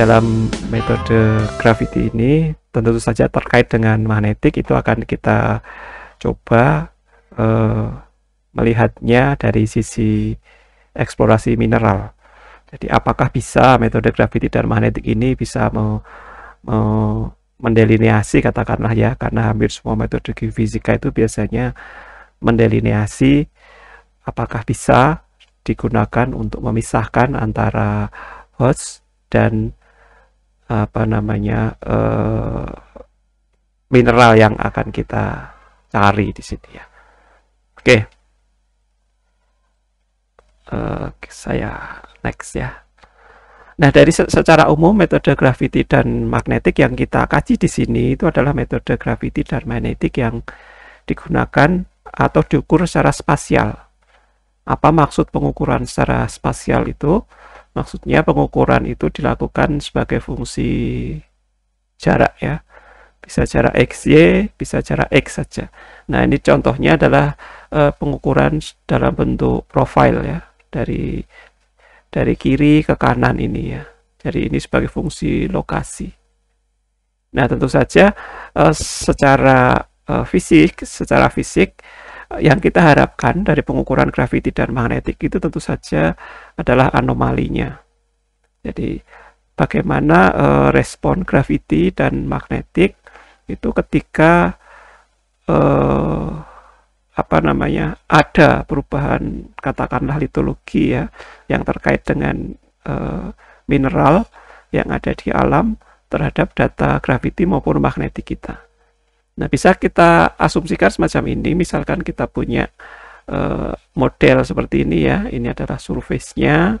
dalam metode gravity ini tentu saja terkait dengan magnetik itu akan kita coba eh, melihatnya dari sisi eksplorasi mineral. Jadi apakah bisa metode gravity dan magnetik ini bisa me, me, mendelineasi katakanlah ya karena hampir semua metode geofisika itu biasanya mendelineasi apakah bisa digunakan untuk memisahkan antara host dan apa namanya uh, mineral yang akan kita cari di sini ya. Oke. Okay. Uh, saya next ya. Nah, dari secara umum metode graviti dan magnetik yang kita kaji di sini itu adalah metode graviti dan magnetik yang digunakan atau diukur secara spasial. Apa maksud pengukuran secara spasial itu? Maksudnya pengukuran itu dilakukan sebagai fungsi jarak ya. Bisa jarak XY, bisa jarak X saja. Nah, ini contohnya adalah uh, pengukuran dalam bentuk profil ya dari dari kiri ke kanan ini ya. Jadi ini sebagai fungsi lokasi. Nah, tentu saja uh, secara uh, fisik, secara fisik yang kita harapkan dari pengukuran graviti dan magnetik itu tentu saja adalah anomalinya. Jadi bagaimana uh, respon graviti dan magnetik itu ketika uh, apa namanya ada perubahan katakanlah litologi ya yang terkait dengan uh, mineral yang ada di alam terhadap data graviti maupun magnetik kita. Nah, bisa kita asumsikan semacam ini, misalkan kita punya uh, model seperti ini ya, ini adalah surface-nya,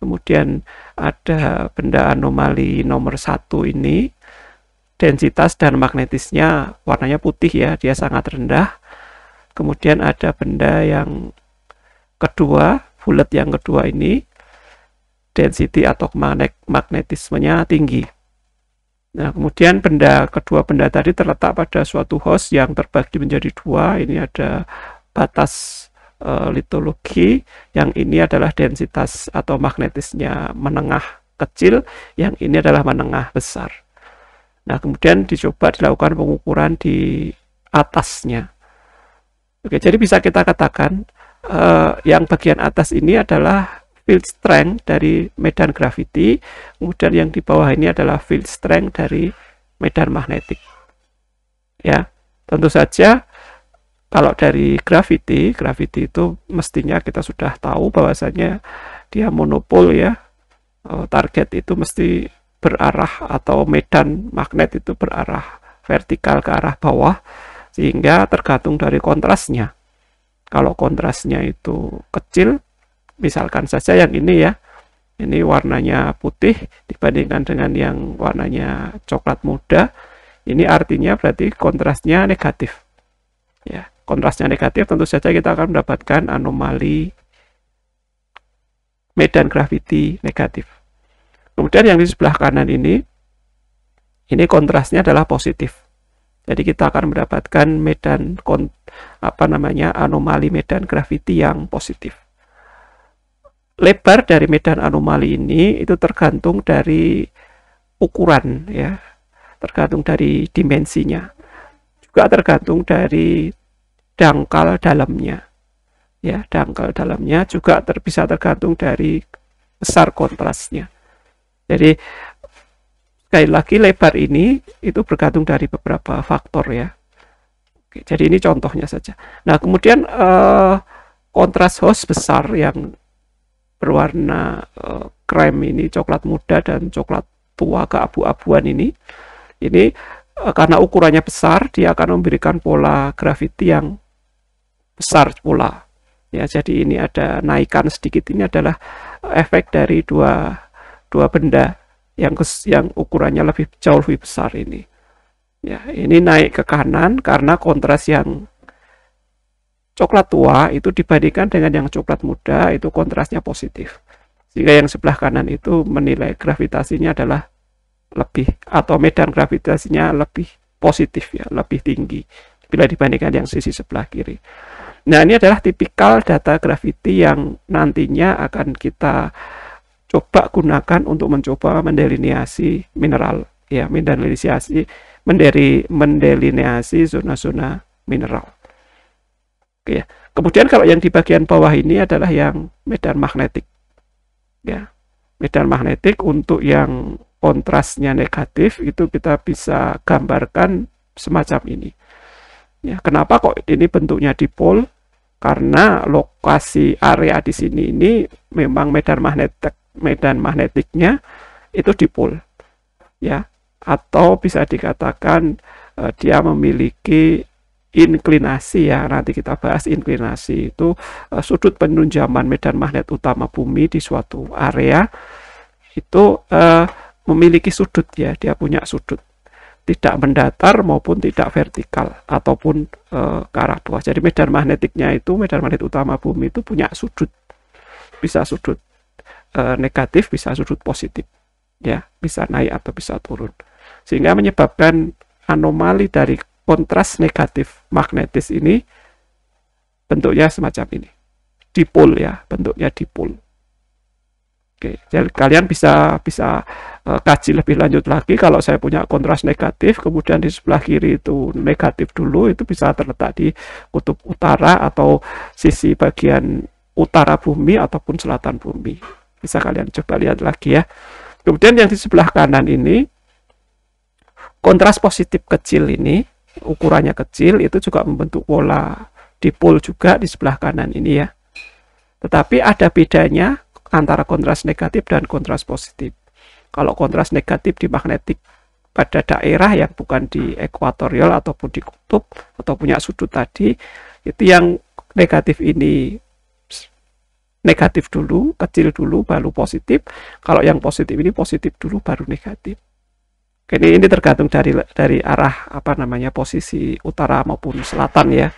kemudian ada benda anomali nomor satu ini, densitas dan magnetisnya warnanya putih ya, dia sangat rendah. Kemudian ada benda yang kedua, bulat yang kedua ini, density atau magnetismenya tinggi. Nah, kemudian benda kedua benda tadi terletak pada suatu host yang terbagi menjadi dua. Ini ada batas e, litologi, yang ini adalah densitas atau magnetisnya menengah kecil, yang ini adalah menengah besar. Nah, kemudian dicoba dilakukan pengukuran di atasnya. Oke, jadi bisa kita katakan e, yang bagian atas ini adalah field strength dari medan gravity kemudian yang di bawah ini adalah field strength dari medan magnetik. Ya, tentu saja kalau dari gravity, gravity itu mestinya kita sudah tahu bahwasanya dia monopol ya. Eh, target itu mesti berarah atau medan magnet itu berarah vertikal ke arah bawah sehingga tergantung dari kontrasnya. Kalau kontrasnya itu kecil, misalkan saja yang ini ya ini warnanya putih dibandingkan dengan yang warnanya coklat muda ini artinya berarti kontrasnya negatif ya kontrasnya negatif tentu saja kita akan mendapatkan anomali medan graviti negatif kemudian yang di sebelah kanan ini ini kontrasnya adalah positif jadi kita akan mendapatkan medan apa namanya anomali medan graviti yang positif lebar dari medan anomali ini itu tergantung dari ukuran ya tergantung dari dimensinya juga tergantung dari dangkal dalamnya ya dangkal dalamnya juga ter, bisa tergantung dari besar kontrasnya jadi sekali lagi lebar ini itu bergantung dari beberapa faktor ya Oke, jadi ini contohnya saja nah kemudian eh, kontras host besar yang berwarna uh, krem ini coklat muda dan coklat tua keabu-abuan ini ini uh, karena ukurannya besar dia akan memberikan pola graffiti yang besar pula ya jadi ini ada naikan sedikit ini adalah eh, efek dari dua dua benda yang yang ukurannya lebih jauh lebih besar ini ya ini naik ke kanan karena kontras yang coklat tua itu dibandingkan dengan yang coklat muda itu kontrasnya positif. Sehingga yang sebelah kanan itu menilai gravitasinya adalah lebih atau medan gravitasinya lebih positif ya, lebih tinggi bila dibandingkan yang sisi sebelah kiri. Nah, ini adalah tipikal data gravity yang nantinya akan kita coba gunakan untuk mencoba mendelineasi mineral ya, mendelineasi menderi mendelineasi zona-zona mineral ya. Kemudian kalau yang di bagian bawah ini adalah yang medan magnetik. Ya. Medan magnetik untuk yang kontrasnya negatif itu kita bisa gambarkan semacam ini. Ya, kenapa kok ini bentuknya dipol? Karena lokasi area di sini ini memang medan magnetik medan magnetiknya itu dipol. Ya, atau bisa dikatakan eh, dia memiliki inklinasi ya nanti kita bahas inklinasi itu eh, sudut penunjaman medan magnet utama bumi di suatu area itu uh, memiliki sudut ya dia punya sudut tidak mendatar maupun tidak vertikal ataupun uh, ke arah bawah. Jadi medan magnetiknya itu medan magnet utama bumi itu punya sudut. Bisa sudut uh, negatif, bisa sudut positif. Ya, bisa naik atau bisa turun. Sehingga menyebabkan anomali dari kontras negatif magnetis ini bentuknya semacam ini. dipul ya, bentuknya dipul. Oke, jadi kalian bisa bisa eh, kaji lebih lanjut lagi kalau saya punya kontras negatif, kemudian di sebelah kiri itu negatif dulu itu bisa terletak di kutub utara atau sisi bagian utara bumi ataupun selatan bumi. Bisa kalian coba lihat lagi ya. Kemudian yang di sebelah kanan ini kontras positif kecil ini ukurannya kecil itu juga membentuk pola dipol juga di sebelah kanan ini ya. Tetapi ada bedanya antara kontras negatif dan kontras positif. Kalau kontras negatif di magnetik pada daerah yang bukan di ekuatorial ataupun di kutub atau punya sudut tadi, itu yang negatif ini negatif dulu, kecil dulu, baru positif. Kalau yang positif ini positif dulu, baru negatif. Ini ini tergantung dari dari arah apa namanya posisi utara maupun selatan ya.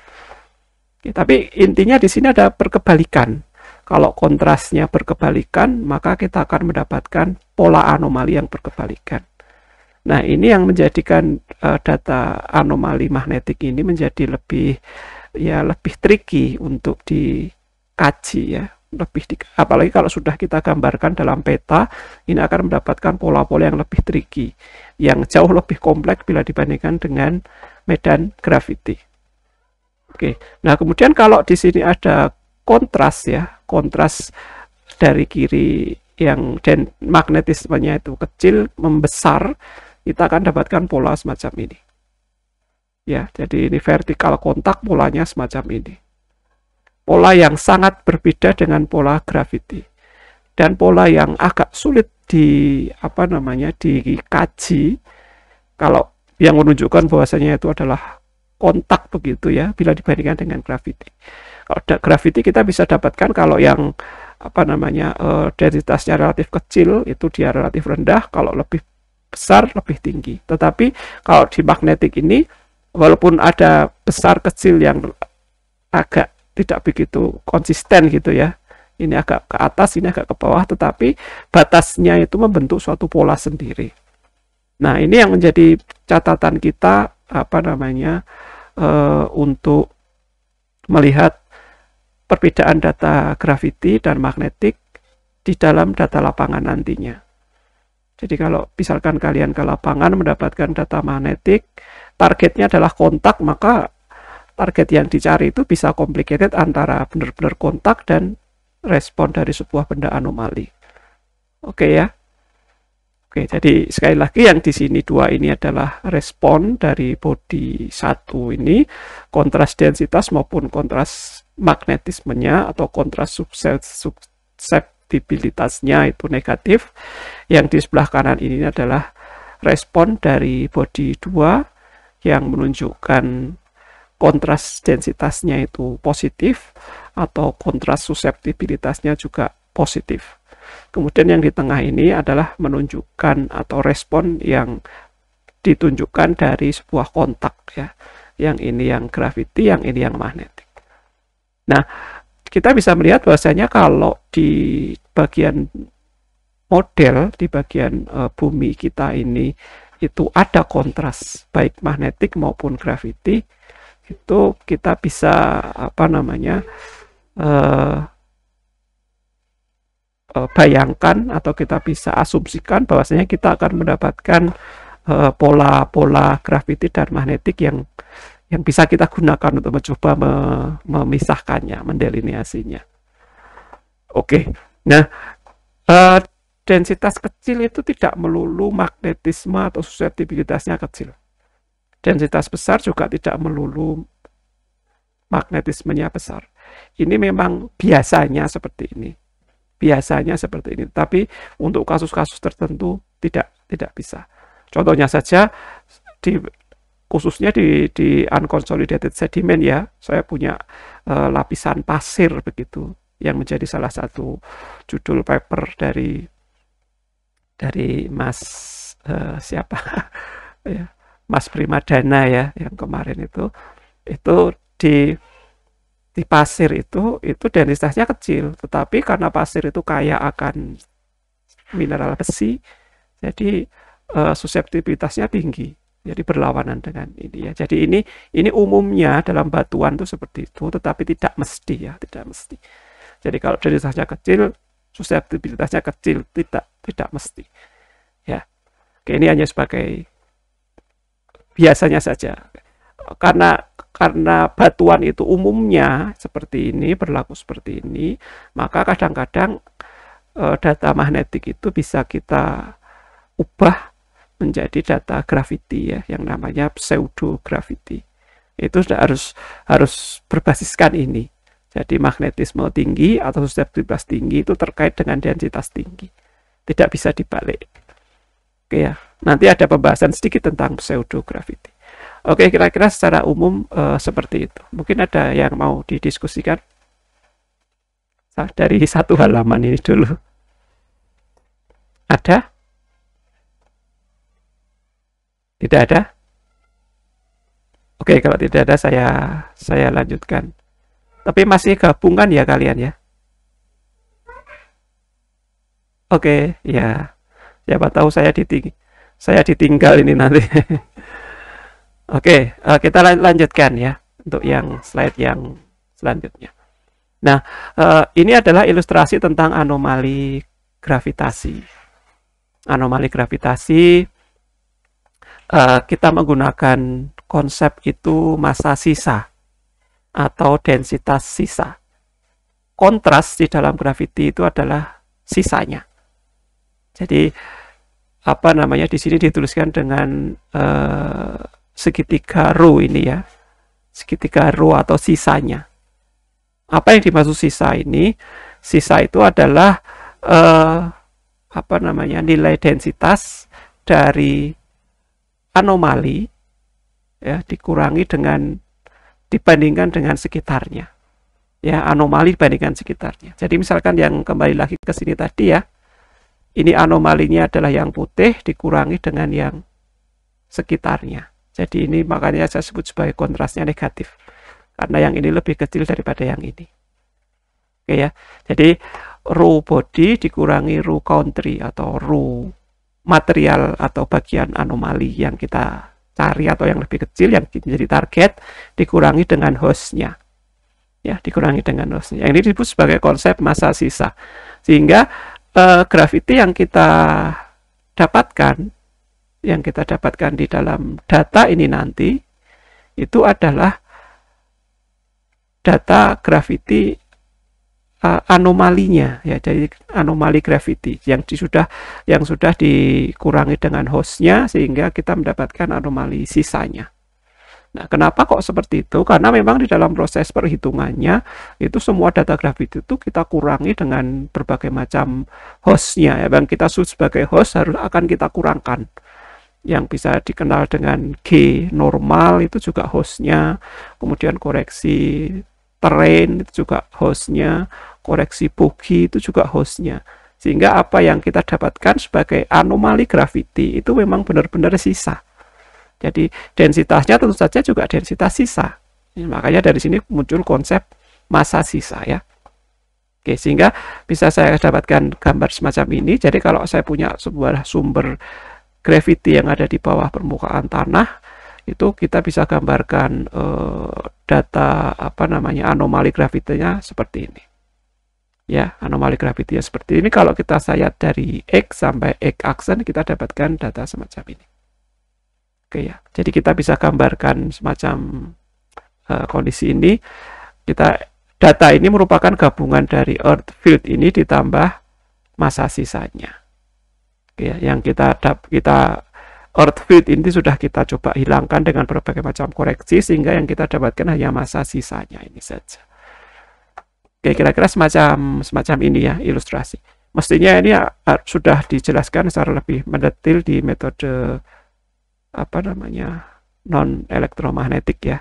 Oke, tapi intinya di sini ada perkebalikan Kalau kontrasnya berkebalikan, maka kita akan mendapatkan pola anomali yang berkebalikan. Nah, ini yang menjadikan uh, data anomali magnetik ini menjadi lebih ya lebih tricky untuk dikaji ya, lebih apalagi kalau sudah kita gambarkan dalam peta ini akan mendapatkan pola-pola yang lebih tricky yang jauh lebih kompleks bila dibandingkan dengan medan gravity. oke nah kemudian kalau di sini ada kontras ya kontras dari kiri yang dan magnetismenya itu kecil membesar kita akan dapatkan pola semacam ini ya jadi ini vertikal kontak polanya semacam ini pola yang sangat berbeda dengan pola gravity dan pola yang agak sulit di apa namanya dikaji kalau yang menunjukkan bahwasanya itu adalah kontak begitu ya bila dibandingkan dengan gravity. Kalau gravity kita bisa dapatkan kalau yang apa namanya uh, densitasnya relatif kecil itu dia relatif rendah kalau lebih besar lebih tinggi tetapi kalau di magnetik ini walaupun ada besar kecil yang agak tidak begitu konsisten gitu ya ini agak ke atas, ini agak ke bawah, tetapi batasnya itu membentuk suatu pola sendiri. Nah, ini yang menjadi catatan kita apa namanya e, untuk melihat perbedaan data gravity dan magnetik di dalam data lapangan nantinya. Jadi kalau misalkan kalian ke lapangan mendapatkan data magnetik, targetnya adalah kontak, maka target yang dicari itu bisa complicated antara benar-benar kontak dan respon dari sebuah benda anomali. Oke okay ya. Oke, jadi sekali lagi yang di sini dua ini adalah respon dari body satu ini, kontras densitas maupun kontras magnetismenya atau kontras susceptibilitasnya itu negatif. Yang di sebelah kanan ini adalah respon dari body dua yang menunjukkan kontras densitasnya itu positif atau kontras susceptibilitasnya juga positif. Kemudian yang di tengah ini adalah menunjukkan atau respon yang ditunjukkan dari sebuah kontak ya. Yang ini yang gravity, yang ini yang magnetik. Nah, kita bisa melihat bahwasanya kalau di bagian model di bagian uh, bumi kita ini itu ada kontras baik magnetik maupun gravity itu kita bisa apa namanya uh, bayangkan atau kita bisa asumsikan bahwasanya kita akan mendapatkan pola-pola eh, uh, grafiti dan magnetik yang yang bisa kita gunakan untuk mencoba me memisahkannya, mendelineasinya. Oke, nah densitas kecil itu tidak melulu magnetisme atau susceptibilitasnya kecil Densitas besar juga tidak melulu magnetismenya besar. Ini memang biasanya seperti ini. Biasanya seperti ini, tapi untuk kasus-kasus tertentu tidak tidak bisa. Contohnya saja di khususnya di di unconsolidated sediment ya, saya punya uh, lapisan pasir begitu yang menjadi salah satu judul paper dari dari Mas uh, siapa ya Mas Primadana ya yang kemarin itu itu di di pasir itu itu densitasnya kecil tetapi karena pasir itu kaya akan mineral besi jadi uh, susceptibilitasnya tinggi jadi berlawanan dengan ini ya jadi ini ini umumnya dalam batuan itu seperti itu tetapi tidak mesti ya tidak mesti jadi kalau densitasnya kecil susceptibilitasnya kecil tidak tidak mesti ya Oke, ini hanya sebagai biasanya saja karena karena batuan itu umumnya seperti ini berlaku seperti ini maka kadang-kadang eh, data magnetik itu bisa kita ubah menjadi data gravity ya yang namanya pseudo gravity itu sudah harus harus berbasiskan ini jadi magnetisme tinggi atau susceptibilitas tinggi itu terkait dengan densitas tinggi tidak bisa dibalik Oke ya. Nanti ada pembahasan sedikit tentang pseudo gravity. Oke, kira-kira secara umum uh, seperti itu. Mungkin ada yang mau didiskusikan dari satu halaman ini dulu. Ada? Tidak ada? Oke, kalau tidak ada saya saya lanjutkan. Tapi masih gabungan ya kalian ya. Oke, ya siapa tahu saya diting saya ditinggal ini nanti oke okay, uh, eh, kita lanjutkan ya untuk yang slide yang selanjutnya nah uh, ini adalah ilustrasi tentang anomali gravitasi anomali gravitasi uh, kita menggunakan konsep itu masa sisa atau densitas sisa kontras di dalam graviti itu adalah sisanya jadi apa namanya di sini dituliskan dengan eh, segitiga ru ini ya segitiga ru atau sisanya apa yang dimaksud sisa ini sisa itu adalah eh, apa namanya nilai densitas dari anomali ya dikurangi dengan dibandingkan dengan sekitarnya ya anomali dibandingkan sekitarnya jadi misalkan yang kembali lagi ke sini tadi ya ini anomalinya adalah yang putih dikurangi dengan yang sekitarnya. Jadi ini makanya saya sebut sebagai kontrasnya negatif. Karena yang ini lebih kecil daripada yang ini. Oke ya. Jadi Ru body dikurangi Ru country atau Ru material atau bagian anomali yang kita cari atau yang lebih kecil yang menjadi target dikurangi dengan hostnya ya dikurangi dengan hostnya yang ini disebut sebagai konsep masa sisa sehingga uh, yang kita dapatkan yang kita dapatkan di dalam data ini nanti itu adalah data grafiti uh, eh, anomalinya ya jadi anomali grafiti yang sudah yang sudah dikurangi dengan hostnya sehingga kita mendapatkan anomali sisanya Nah, kenapa kok seperti itu? Karena memang di dalam proses perhitungannya itu semua data grafit itu kita kurangi dengan berbagai macam hostnya ya bang. Kita sebagai host harus akan kita kurangkan yang bisa dikenal dengan G normal itu juga hostnya kemudian koreksi terrain itu juga hostnya koreksi bogi itu juga hostnya sehingga apa yang kita dapatkan sebagai anomali gravity itu memang benar-benar sisa jadi densitasnya tentu saja juga densitas sisa. Makanya dari sini muncul konsep masa sisa ya. Oke, sehingga bisa saya dapatkan gambar semacam ini. Jadi kalau saya punya sebuah sumber gravity yang ada di bawah permukaan tanah, itu kita bisa gambarkan eh, data apa namanya anomali gravitinya seperti ini. Ya, anomali gravitinya seperti ini. Kalau kita sayat dari X sampai X aksen, kita dapatkan data semacam ini. Oke ya. Jadi kita bisa gambarkan semacam uh, kondisi ini. Kita data ini merupakan gabungan dari earth field ini ditambah masa sisanya. Oke ya, yang kita kita earth field ini sudah kita coba hilangkan dengan berbagai macam koreksi sehingga yang kita dapatkan hanya masa sisanya ini saja. Oke, kira-kira semacam semacam ini ya ilustrasi. Mestinya ini ah, sudah dijelaskan secara lebih mendetil di metode apa namanya non elektromagnetik ya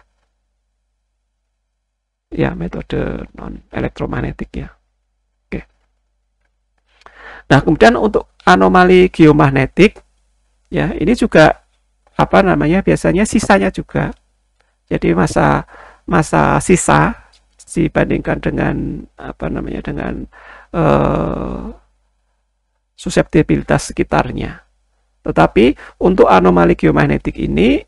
ya metode non elektromagnetik ya oke nah kemudian untuk anomali geomagnetik ya ini juga apa namanya biasanya sisanya juga jadi masa masa sisa dibandingkan dengan apa namanya dengan uh, susceptibilitas sekitarnya tetapi untuk anomali geomagnetik ini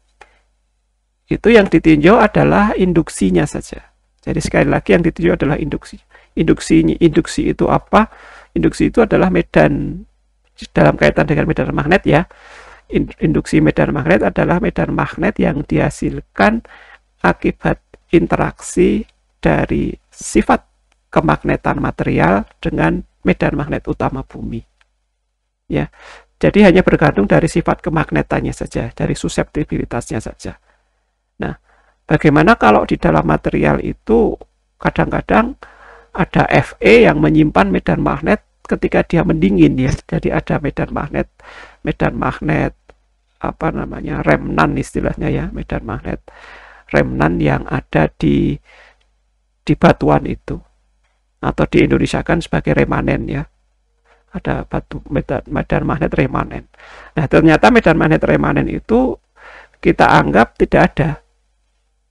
itu yang ditinjau adalah induksinya saja. Jadi sekali lagi yang ditinjau adalah induksi. Induksi induksi itu apa? Induksi itu adalah medan dalam kaitan dengan medan magnet ya. Induksi medan magnet adalah medan magnet yang dihasilkan akibat interaksi dari sifat kemagnetan material dengan medan magnet utama bumi. Ya. Jadi hanya bergantung dari sifat kemagnetannya saja, dari susceptibilitasnya saja. Nah, bagaimana kalau di dalam material itu kadang-kadang ada Fe yang menyimpan medan magnet ketika dia mendingin ya. Jadi ada medan magnet, medan magnet apa namanya remnan istilahnya ya, medan magnet remnan yang ada di di batuan itu atau di Indonesia kan sebagai remanen ya ada batu medan, medan magnet remanen. Nah, ternyata medan magnet remanen itu kita anggap tidak ada.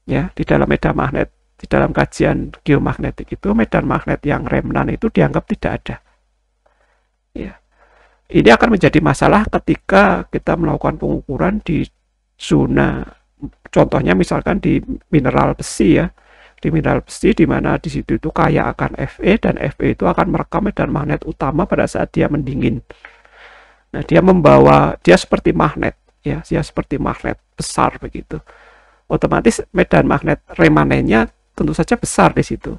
Ya, di dalam medan magnet, di dalam kajian geomagnetik itu medan magnet yang remnan itu dianggap tidak ada. Ya. Ini akan menjadi masalah ketika kita melakukan pengukuran di zona contohnya misalkan di mineral besi ya mineral besi di mana di situ itu kaya akan Fe dan Fe itu akan merekam medan magnet utama pada saat dia mendingin. Nah, dia membawa dia seperti magnet ya, dia seperti magnet besar begitu. Otomatis medan magnet remanennya tentu saja besar di situ.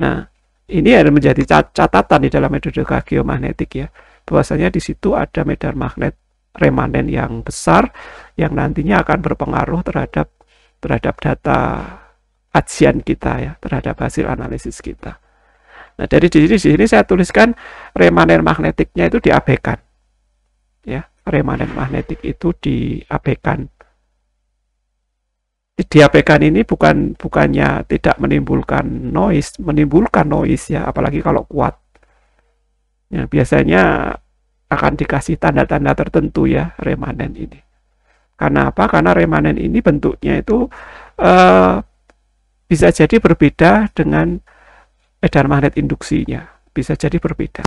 Nah, ini ada menjadi catatan di dalam metode geomagnetik ya. Bahwasanya di situ ada medan magnet remanen yang besar yang nantinya akan berpengaruh terhadap terhadap data kajian kita ya terhadap hasil analisis kita. Nah dari di sini, di sini saya tuliskan remanen magnetiknya itu diabaikan, ya remanen magnetik itu diabaikan. Diabaikan ini bukan bukannya tidak menimbulkan noise, menimbulkan noise ya, apalagi kalau kuat. Ya, biasanya akan dikasih tanda-tanda tertentu ya remanen ini. Karena apa? Karena remanen ini bentuknya itu eh, bisa jadi berbeda dengan medan magnet induksinya. Bisa jadi berbeda.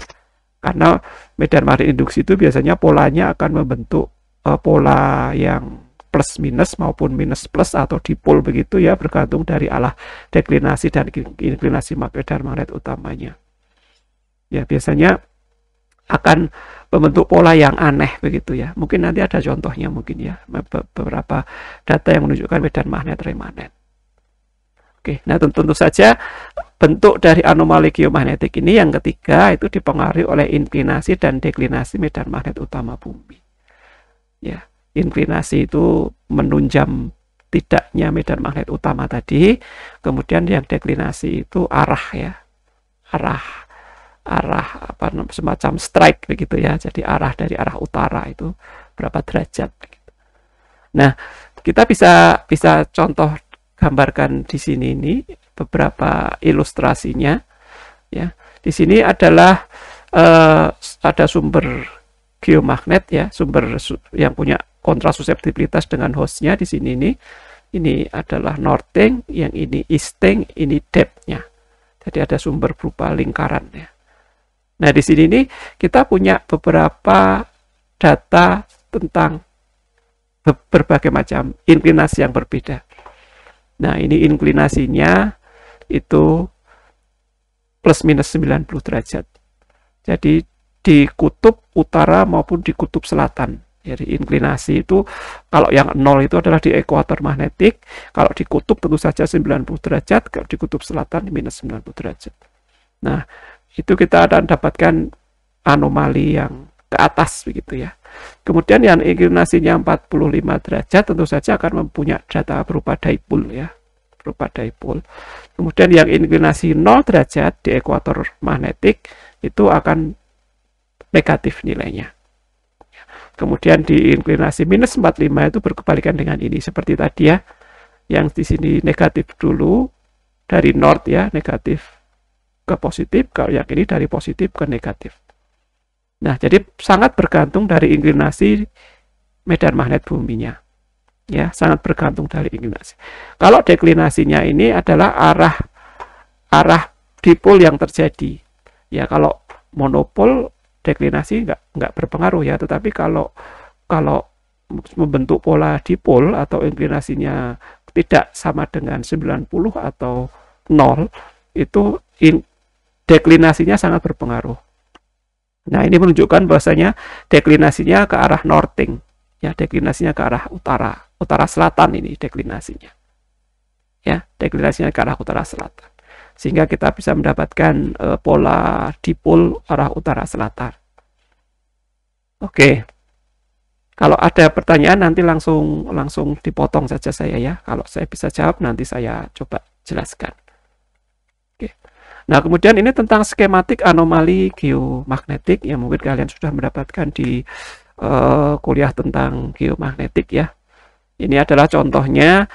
Karena medan magnet induksi itu biasanya polanya akan membentuk uh, pola yang plus minus maupun minus plus atau dipol begitu ya bergantung dari alah deklinasi dan inklinasi medan magnet utamanya. Ya biasanya akan membentuk pola yang aneh begitu ya. Mungkin nanti ada contohnya mungkin ya beberapa data yang menunjukkan medan magnet remanen. Oke, nah tentu, tentu saja bentuk dari anomali geomagnetik ini yang ketiga itu dipengaruhi oleh inklinasi dan deklinasi medan magnet utama bumi. Ya, inklinasi itu menunjam tidaknya medan magnet utama tadi, kemudian yang deklinasi itu arah ya, arah arah apa semacam strike begitu ya, jadi arah dari arah utara itu berapa derajat. Begitu. Nah, kita bisa bisa contoh gambarkan di sini ini beberapa ilustrasinya ya di sini adalah uh, ada sumber geomagnet ya sumber yang punya kontras susceptibilitas dengan hostnya di sini ini ini adalah northing yang ini easting ini depthnya jadi ada sumber berupa lingkaran ya nah di sini ini kita punya beberapa data tentang berbagai macam inklinasi yang berbeda Nah, ini inklinasinya itu plus minus 90 derajat. Jadi di kutub utara maupun di kutub selatan. Jadi inklinasi itu kalau yang nol itu adalah di ekuator magnetik, kalau di kutub tentu saja 90 derajat, kalau di kutub selatan minus 90 derajat. Nah, itu kita akan dapatkan anomali yang ke atas begitu ya. Kemudian yang inklinasinya 45 derajat tentu saja akan mempunyai data berupa dipol ya, berupa dipol. Kemudian yang inklinasi 0 derajat di ekuator magnetik itu akan negatif nilainya. Kemudian di inklinasi minus 45 itu berkebalikan dengan ini seperti tadi ya. Yang di sini negatif dulu dari north ya, negatif ke positif, kalau yang ini dari positif ke negatif. Nah, jadi sangat bergantung dari inklinasi medan magnet buminya. Ya, sangat bergantung dari inklinasi. Kalau deklinasinya ini adalah arah arah dipol yang terjadi. Ya, kalau monopol deklinasi nggak nggak berpengaruh ya, tetapi kalau kalau membentuk pola dipol atau inklinasinya tidak sama dengan 90 atau 0 itu in, deklinasinya sangat berpengaruh. Nah, ini menunjukkan bahwasanya deklinasinya ke arah norting. Ya, deklinasinya ke arah utara, utara selatan ini deklinasinya. Ya, deklinasinya ke arah utara selatan. Sehingga kita bisa mendapatkan e, pola dipol arah utara selatan. Oke. Kalau ada pertanyaan nanti langsung langsung dipotong saja saya ya. Kalau saya bisa jawab nanti saya coba jelaskan. Nah, kemudian ini tentang skematik anomali geomagnetik yang mungkin kalian sudah mendapatkan di uh, kuliah tentang geomagnetik ya. Ini adalah contohnya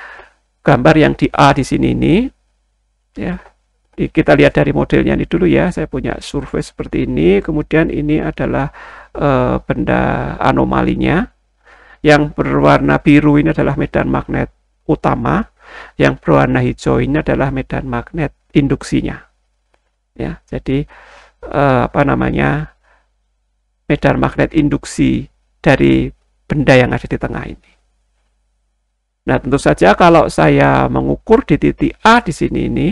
gambar yang di A di sini ini ya. Kita lihat dari modelnya ini dulu ya. Saya punya survei seperti ini, kemudian ini adalah uh, benda anomalinya. Yang berwarna biru ini adalah medan magnet utama, yang berwarna hijau ini adalah medan magnet induksinya ya jadi eh, apa namanya medan magnet induksi dari benda yang ada di tengah ini nah tentu saja kalau saya mengukur di titik A di sini ini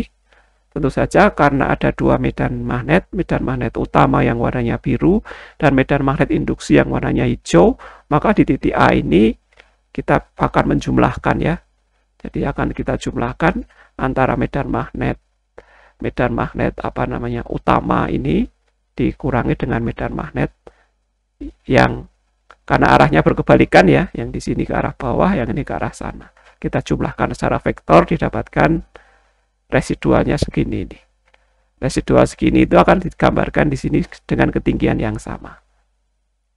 tentu saja karena ada dua medan magnet medan magnet utama yang warnanya biru dan medan magnet induksi yang warnanya hijau maka di titik A ini kita akan menjumlahkan ya jadi akan kita jumlahkan antara medan magnet medan magnet apa namanya utama ini dikurangi dengan medan magnet yang karena arahnya berkebalikan ya, yang di sini ke arah bawah, yang ini ke arah sana. Kita jumlahkan secara vektor didapatkan residualnya segini nih. Residual segini itu akan digambarkan di sini dengan ketinggian yang sama.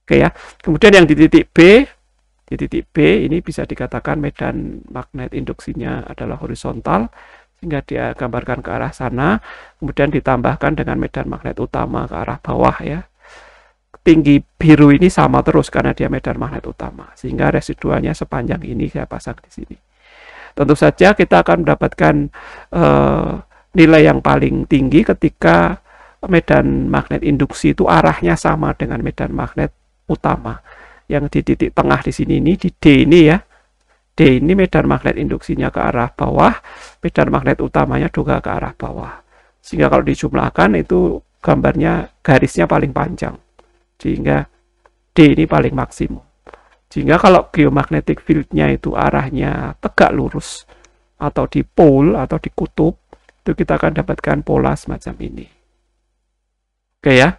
Oke ya. Kemudian yang di titik B, di titik B ini bisa dikatakan medan magnet induksinya adalah horizontal sehingga dia gambarkan ke arah sana kemudian ditambahkan dengan medan magnet utama ke arah bawah ya tinggi biru ini sama terus karena dia medan magnet utama sehingga residualnya sepanjang ini saya pasang di sini tentu saja kita akan mendapatkan uh, nilai yang paling tinggi ketika medan magnet induksi itu arahnya sama dengan medan magnet utama yang di titik tengah di sini ini di D ini ya D ini medan magnet induksinya ke arah bawah, medan magnet utamanya juga ke arah bawah. Sehingga kalau dijumlahkan itu gambarnya garisnya paling panjang. Sehingga D ini paling maksimum. Sehingga kalau geomagnetic fieldnya itu arahnya tegak lurus atau di pole atau di kutub, itu kita akan dapatkan pola semacam ini. Oke ya.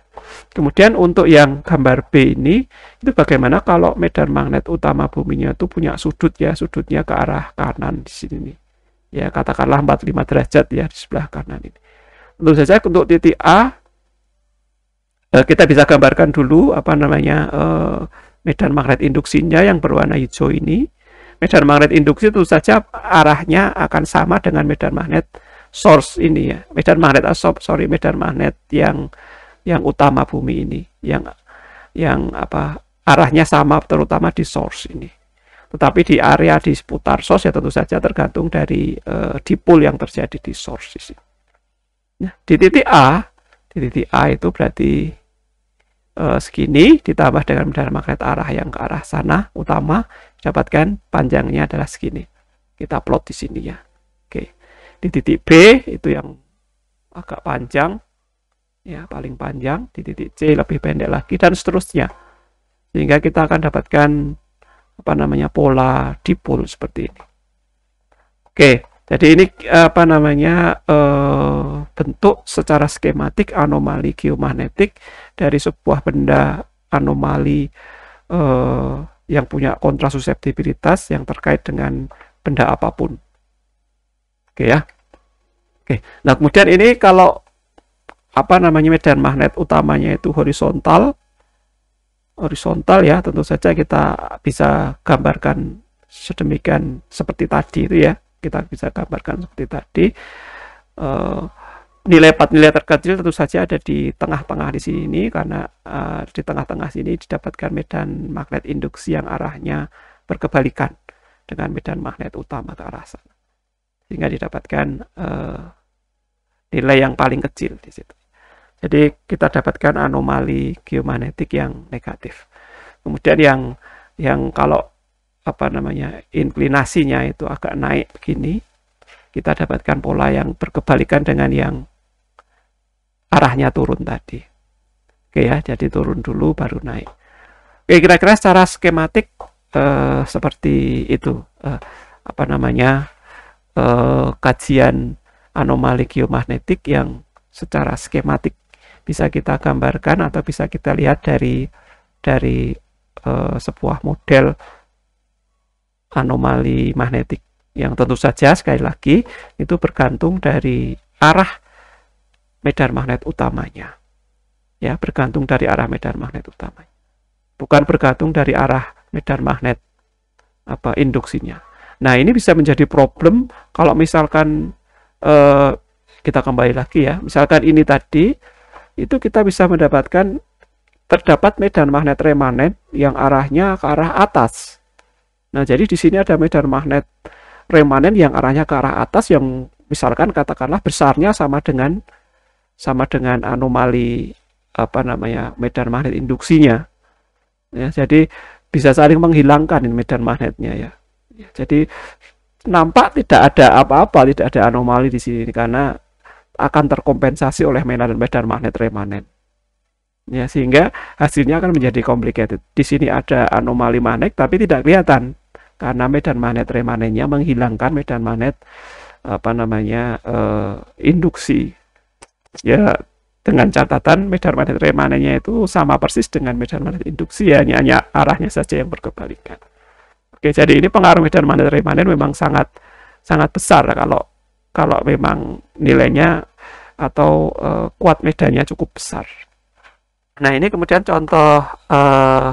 Kemudian untuk yang gambar B ini, itu bagaimana kalau medan magnet utama buminya itu punya sudut ya, sudutnya ke arah kanan di sini nih. Ya, katakanlah 45 derajat ya di sebelah kanan ini. Tentu saja untuk titik A, eh, kita bisa gambarkan dulu apa namanya eh, medan magnet induksinya yang berwarna hijau ini. Medan magnet induksi itu saja arahnya akan sama dengan medan magnet source ini ya. Medan magnet asop eh, sorry medan magnet yang yang utama bumi ini, yang yang apa arahnya sama terutama di source ini. Tetapi di area di seputar source ya tentu saja tergantung dari uh, eh, dipol yang terjadi di source ini. Nah, ya, di titik A, di titik A itu berarti uh, segini ditambah dengan medan magnet arah yang ke arah sana utama dapatkan panjangnya adalah segini. Kita plot di sini ya. Oke. Di titik B itu yang agak panjang ya paling panjang di titik C lebih pendek lagi dan seterusnya sehingga kita akan dapatkan apa namanya pola dipol seperti ini oke jadi ini apa namanya eh, bentuk secara skematik anomali geomagnetik dari sebuah benda anomali eh, yang punya kontrasuseptibilitas yang terkait dengan benda apapun oke ya Oke, nah kemudian ini kalau apa namanya medan magnet utamanya itu horizontal horizontal ya tentu saja kita bisa gambarkan sedemikian seperti tadi itu ya kita bisa gambarkan seperti tadi uh, nilai nilai terkecil tentu saja ada di tengah-tengah di sini karena eh, di tengah-tengah sini didapatkan medan magnet induksi yang arahnya berkebalikan dengan medan magnet utama ke arah sana sehingga didapatkan eh, nilai yang paling kecil di situ jadi kita dapatkan anomali geomagnetik yang negatif. Kemudian yang yang kalau apa namanya inklinasinya itu agak naik begini, kita dapatkan pola yang berkebalikan dengan yang arahnya turun tadi. Oke ya, jadi turun dulu baru naik. Oke, kira-kira secara skematik eh, seperti itu eh, apa namanya eh, kajian anomali geomagnetik yang secara skematik bisa kita gambarkan atau bisa kita lihat dari dari uh, sebuah model anomali magnetik yang tentu saja sekali lagi itu bergantung dari arah medan magnet utamanya ya bergantung dari arah medan magnet utamanya bukan bergantung dari arah medan magnet apa induksinya nah ini bisa menjadi problem kalau misalkan eh, kita kembali lagi ya misalkan ini tadi itu kita bisa mendapatkan terdapat medan magnet remanen yang arahnya ke arah atas. Nah, jadi di sini ada medan magnet remanen yang arahnya ke arah atas yang misalkan katakanlah besarnya sama dengan sama dengan anomali apa namanya medan magnet induksinya. Ya, jadi bisa saling menghilangkan medan magnetnya ya. Jadi nampak tidak ada apa-apa, tidak ada anomali di sini karena akan terkompensasi oleh medan-medan magnet remanen. Ya, sehingga hasilnya akan menjadi complicated. Di sini ada anomali magnet tapi tidak kelihatan karena medan magnet remanennya menghilangkan medan magnet apa namanya uh, induksi. Ya, dengan catatan medan magnet remanennya itu sama persis dengan medan magnet induksi ya, hanya, hanya arahnya saja yang berkebalikan. Oke, jadi ini pengaruh medan magnet remanen memang sangat sangat besar kalau kalau memang nilainya atau uh, kuat medannya cukup besar. Nah ini kemudian contoh uh,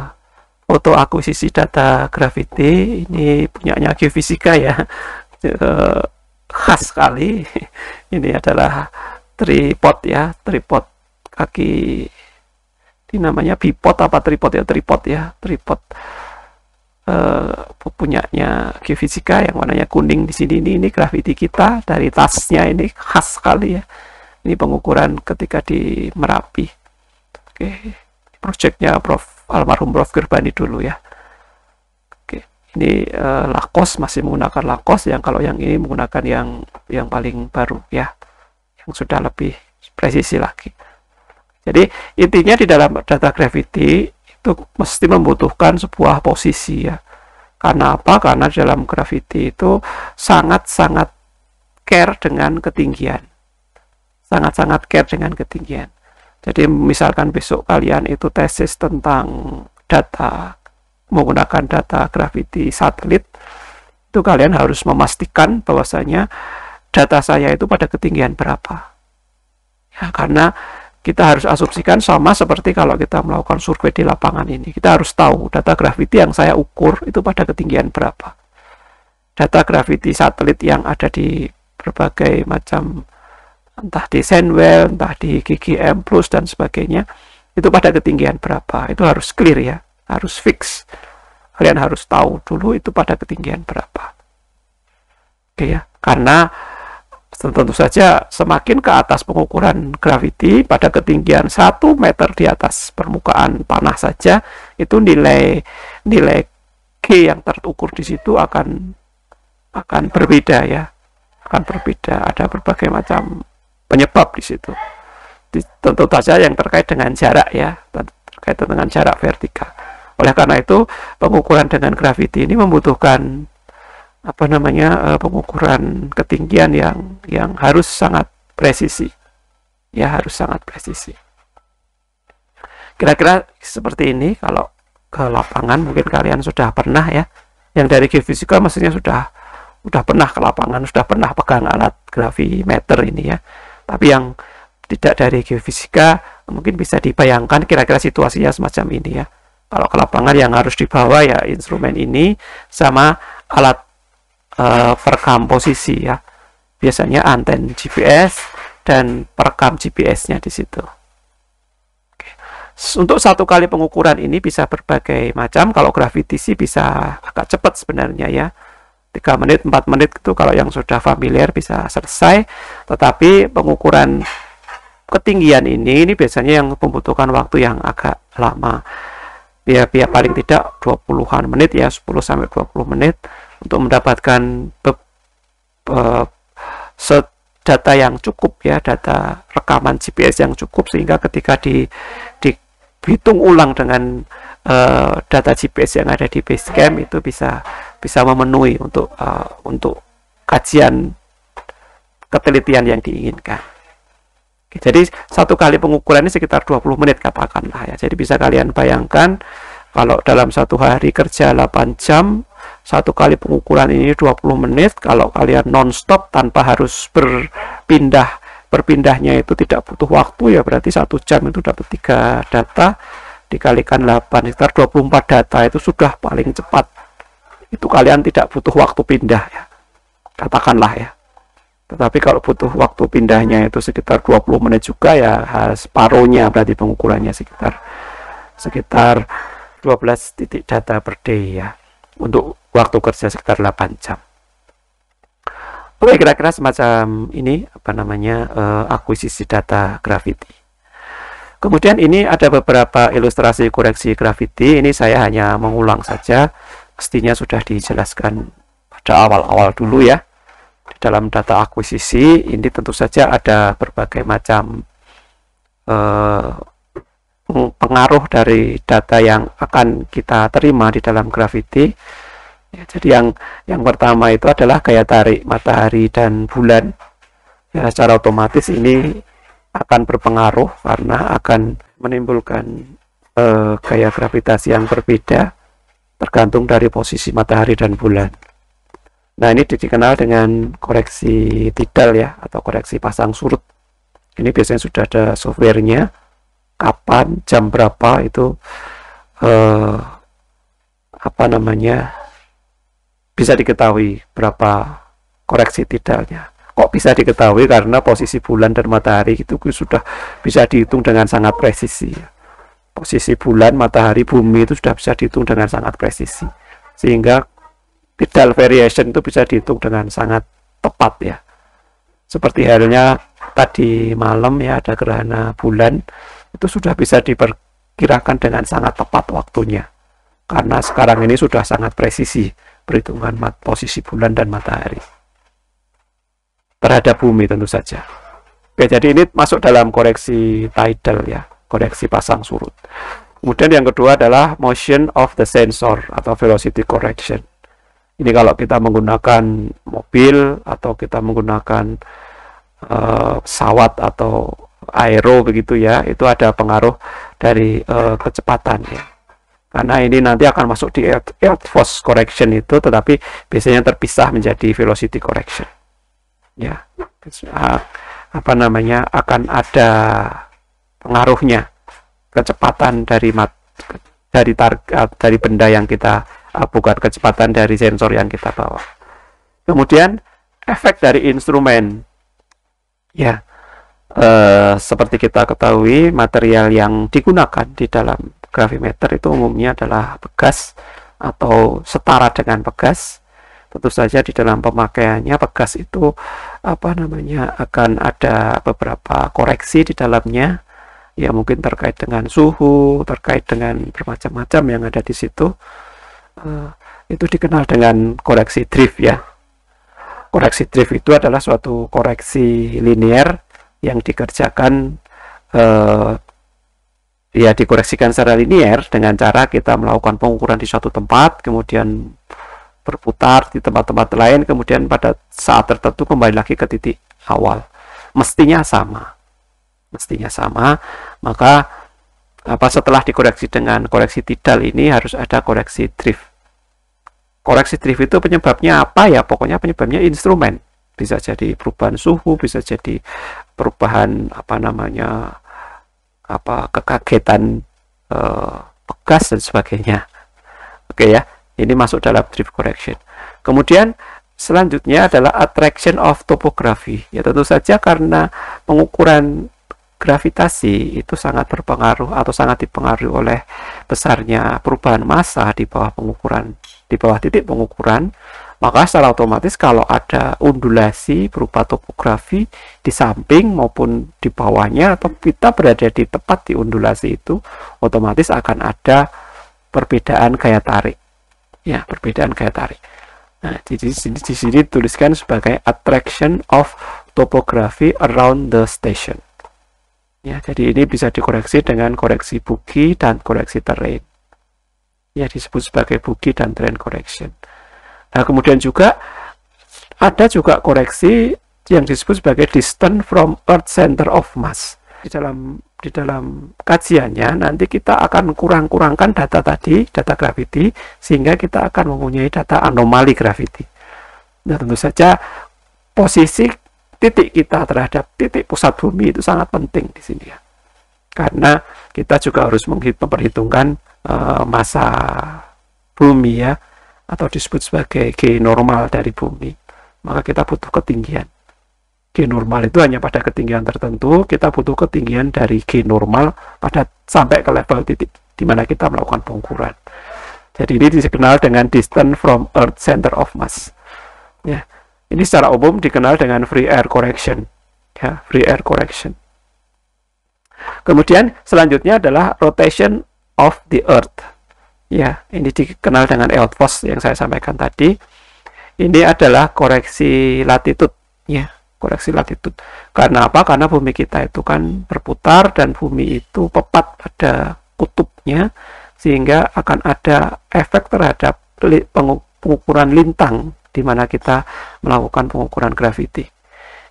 foto akuisisi data Gravity ini punyanya geofisika ya uh, khas sekali. ini adalah tripod ya tripod kaki ini namanya bipod apa tripod ya tripod ya tripod uh, punyanya geofisika yang warnanya kuning di sini ini ini grafiti kita dari tasnya ini khas sekali ya ini pengukuran ketika di Merapi oke projectnya Prof almarhum Prof Gerbani dulu ya oke ini uh, Lakos masih menggunakan Lakos yang kalau yang ini menggunakan yang yang paling baru ya yang sudah lebih presisi lagi jadi intinya di dalam data gravity itu mesti membutuhkan sebuah posisi ya. Karena apa? Karena dalam gravity itu sangat-sangat care dengan ketinggian sangat-sangat care dengan ketinggian. Jadi misalkan besok kalian itu tesis tentang data menggunakan data gravity satelit itu kalian harus memastikan bahwasanya data saya itu pada ketinggian berapa. Ya, karena kita harus asumsikan sama seperti kalau kita melakukan survei di lapangan ini. Kita harus tahu data gravity yang saya ukur itu pada ketinggian berapa. Data gravity satelit yang ada di berbagai macam entah di Sandwell, entah di GGM Plus dan sebagainya, itu pada ketinggian berapa. Itu harus clear ya, harus fix. Kalian harus tahu dulu itu pada ketinggian berapa. Oke ya, karena tentu saja semakin ke atas pengukuran graviti pada ketinggian 1 meter di atas permukaan tanah saja itu nilai nilai G yang terukur di situ akan akan berbeda ya akan berbeda ada berbagai macam penyebab di situ. Tentu saja yang terkait dengan jarak ya, terkait dengan jarak vertikal. Oleh karena itu, pengukuran dengan grafiti ini membutuhkan apa namanya eh, pengukuran ketinggian yang yang harus sangat presisi. Ya, harus sangat presisi. Kira-kira seperti ini kalau ke lapangan mungkin kalian sudah pernah ya. Yang dari geofisika maksudnya sudah sudah pernah ke lapangan, sudah pernah pegang alat gravimeter ini ya tapi yang tidak dari geofisika mungkin bisa dibayangkan kira-kira situasinya semacam ini ya kalau ke lapangan yang harus dibawa ya instrumen ini sama alat e, eh, perekam posisi ya biasanya anten GPS dan perekam GPS-nya di situ untuk satu kali pengukuran ini bisa berbagai macam kalau gravitasi bisa agak cepat sebenarnya ya 3 menit 4 menit itu kalau yang sudah familiar bisa selesai tetapi pengukuran ketinggian ini ini biasanya yang membutuhkan waktu yang agak lama ya biar paling tidak 20-an menit ya 10 sampai 20 menit untuk mendapatkan be, be, se data yang cukup ya data rekaman GPS yang cukup sehingga ketika di dihitung ulang dengan uh, data GPS yang ada di Basecamp itu bisa bisa memenuhi untuk uh, untuk kajian ketelitian yang diinginkan. Oke, jadi satu kali pengukuran ini sekitar 20 menit katakanlah ya. Jadi bisa kalian bayangkan kalau dalam satu hari kerja 8 jam, satu kali pengukuran ini 20 menit, kalau kalian non-stop tanpa harus berpindah, berpindahnya itu tidak butuh waktu ya berarti satu jam itu dapat tiga data dikalikan 8 sekitar 24 data itu sudah paling cepat itu kalian tidak butuh waktu pindah ya. Katakanlah ya. Tetapi kalau butuh waktu pindahnya itu sekitar 20 menit juga ya separuhnya berarti pengukurannya sekitar sekitar 12 titik data per day ya untuk waktu kerja sekitar 8 jam. Oke, kira-kira semacam ini apa namanya uh, akuisisi data Gravity. Kemudian ini ada beberapa ilustrasi koreksi Gravity. Ini saya hanya mengulang saja pastinya sudah dijelaskan pada awal-awal dulu ya. Di dalam data akuisisi ini tentu saja ada berbagai macam eh, pengaruh dari data yang akan kita terima di dalam Gravity. Ya, jadi yang yang pertama itu adalah gaya tarik matahari dan bulan. Ya, secara otomatis ini akan berpengaruh karena akan menimbulkan eh, gaya gravitasi yang berbeda tergantung dari posisi matahari dan bulan. Nah, ini dikenal dengan koreksi tidal ya, atau koreksi pasang surut. Ini biasanya sudah ada softwarenya, kapan, jam berapa itu eh, apa namanya bisa diketahui berapa koreksi tidalnya. Kok bisa diketahui karena posisi bulan dan matahari itu sudah bisa dihitung dengan sangat presisi. Ya posisi bulan, matahari, bumi itu sudah bisa dihitung dengan sangat presisi. Sehingga tidal variation itu bisa dihitung dengan sangat tepat ya. Seperti halnya tadi malam ya ada gerhana bulan itu sudah bisa diperkirakan dengan sangat tepat waktunya. Karena sekarang ini sudah sangat presisi perhitungan mat posisi bulan dan matahari terhadap bumi tentu saja. Oke, jadi ini masuk dalam koreksi tidal ya koreksi pasang surut. Kemudian yang kedua adalah motion of the sensor atau velocity correction. Ini kalau kita menggunakan mobil atau kita menggunakan uh, pesawat atau aero begitu ya, itu ada pengaruh dari uh, kecepatan ya. Karena ini nanti akan masuk di air, force correction itu, tetapi biasanya terpisah menjadi velocity correction. Ya, nah, apa namanya akan ada pengaruhnya kecepatan dari mat dari target dari benda yang kita eh, bukan kecepatan dari sensor yang kita bawa. Kemudian efek dari instrumen. Ya. Eh, seperti kita ketahui material yang digunakan di dalam gravimeter itu umumnya adalah pegas atau setara dengan pegas. Tentu saja di dalam pemakaiannya pegas itu apa namanya akan ada beberapa koreksi di dalamnya ya mungkin terkait dengan suhu, terkait dengan bermacam-macam yang ada di situ, uh, itu dikenal dengan koreksi drift ya. Koreksi drift itu adalah suatu koreksi linear yang dikerjakan uh, ya dikoreksikan secara linier dengan cara kita melakukan pengukuran di suatu tempat, kemudian berputar di tempat-tempat lain, kemudian pada saat tertentu kembali lagi ke titik awal. Mestinya sama mestinya sama maka apa setelah dikoreksi dengan koreksi tidal ini harus ada koreksi drift koreksi drift itu penyebabnya apa ya pokoknya penyebabnya instrumen bisa jadi perubahan suhu bisa jadi perubahan apa namanya apa kekagetan eh, dan sebagainya oke okay, ya ini masuk dalam drift correction kemudian selanjutnya adalah attraction of topography ya tentu saja karena pengukuran gravitasi itu sangat berpengaruh atau sangat dipengaruhi oleh besarnya perubahan massa di bawah pengukuran di bawah titik pengukuran maka secara otomatis kalau ada undulasi berupa topografi di samping maupun di bawahnya atau kita berada di tepat di undulasi itu otomatis akan ada perbedaan gaya tarik ya perbedaan gaya tarik nah di, di, di, sini tuliskan sebagai attraction of topography around the station Ya, jadi ini bisa dikoreksi dengan koreksi buki dan koreksi terrain. Ya, disebut sebagai buki dan terrain correction. Nah, kemudian juga ada juga koreksi yang disebut sebagai distance from earth center of mass. Di dalam di dalam kajiannya nanti kita akan kurang-kurangkan data tadi, data gravity sehingga kita akan mempunyai data anomali gravity. Nah, tentu saja posisi titik kita terhadap titik pusat bumi itu sangat penting di sini ya. Karena kita juga harus memperhitungkan uh, masa bumi ya atau disebut sebagai G normal dari bumi. Maka kita butuh ketinggian. G normal itu hanya pada ketinggian tertentu, kita butuh ketinggian dari G normal pada sampai ke level titik di mana kita melakukan pengukuran. Jadi ini dikenal dengan distance from earth center of mass. Ya. Ini secara umum dikenal dengan free air correction. Ya, free air correction. Kemudian selanjutnya adalah rotation of the earth. Ya, ini dikenal dengan EOTFOS yang saya sampaikan tadi. Ini adalah koreksi latitud, ya, koreksi latitud. Karena apa? Karena bumi kita itu kan berputar dan bumi itu pepat pada kutubnya sehingga akan ada efek terhadap pengukuran lintang di mana kita melakukan pengukuran graviti.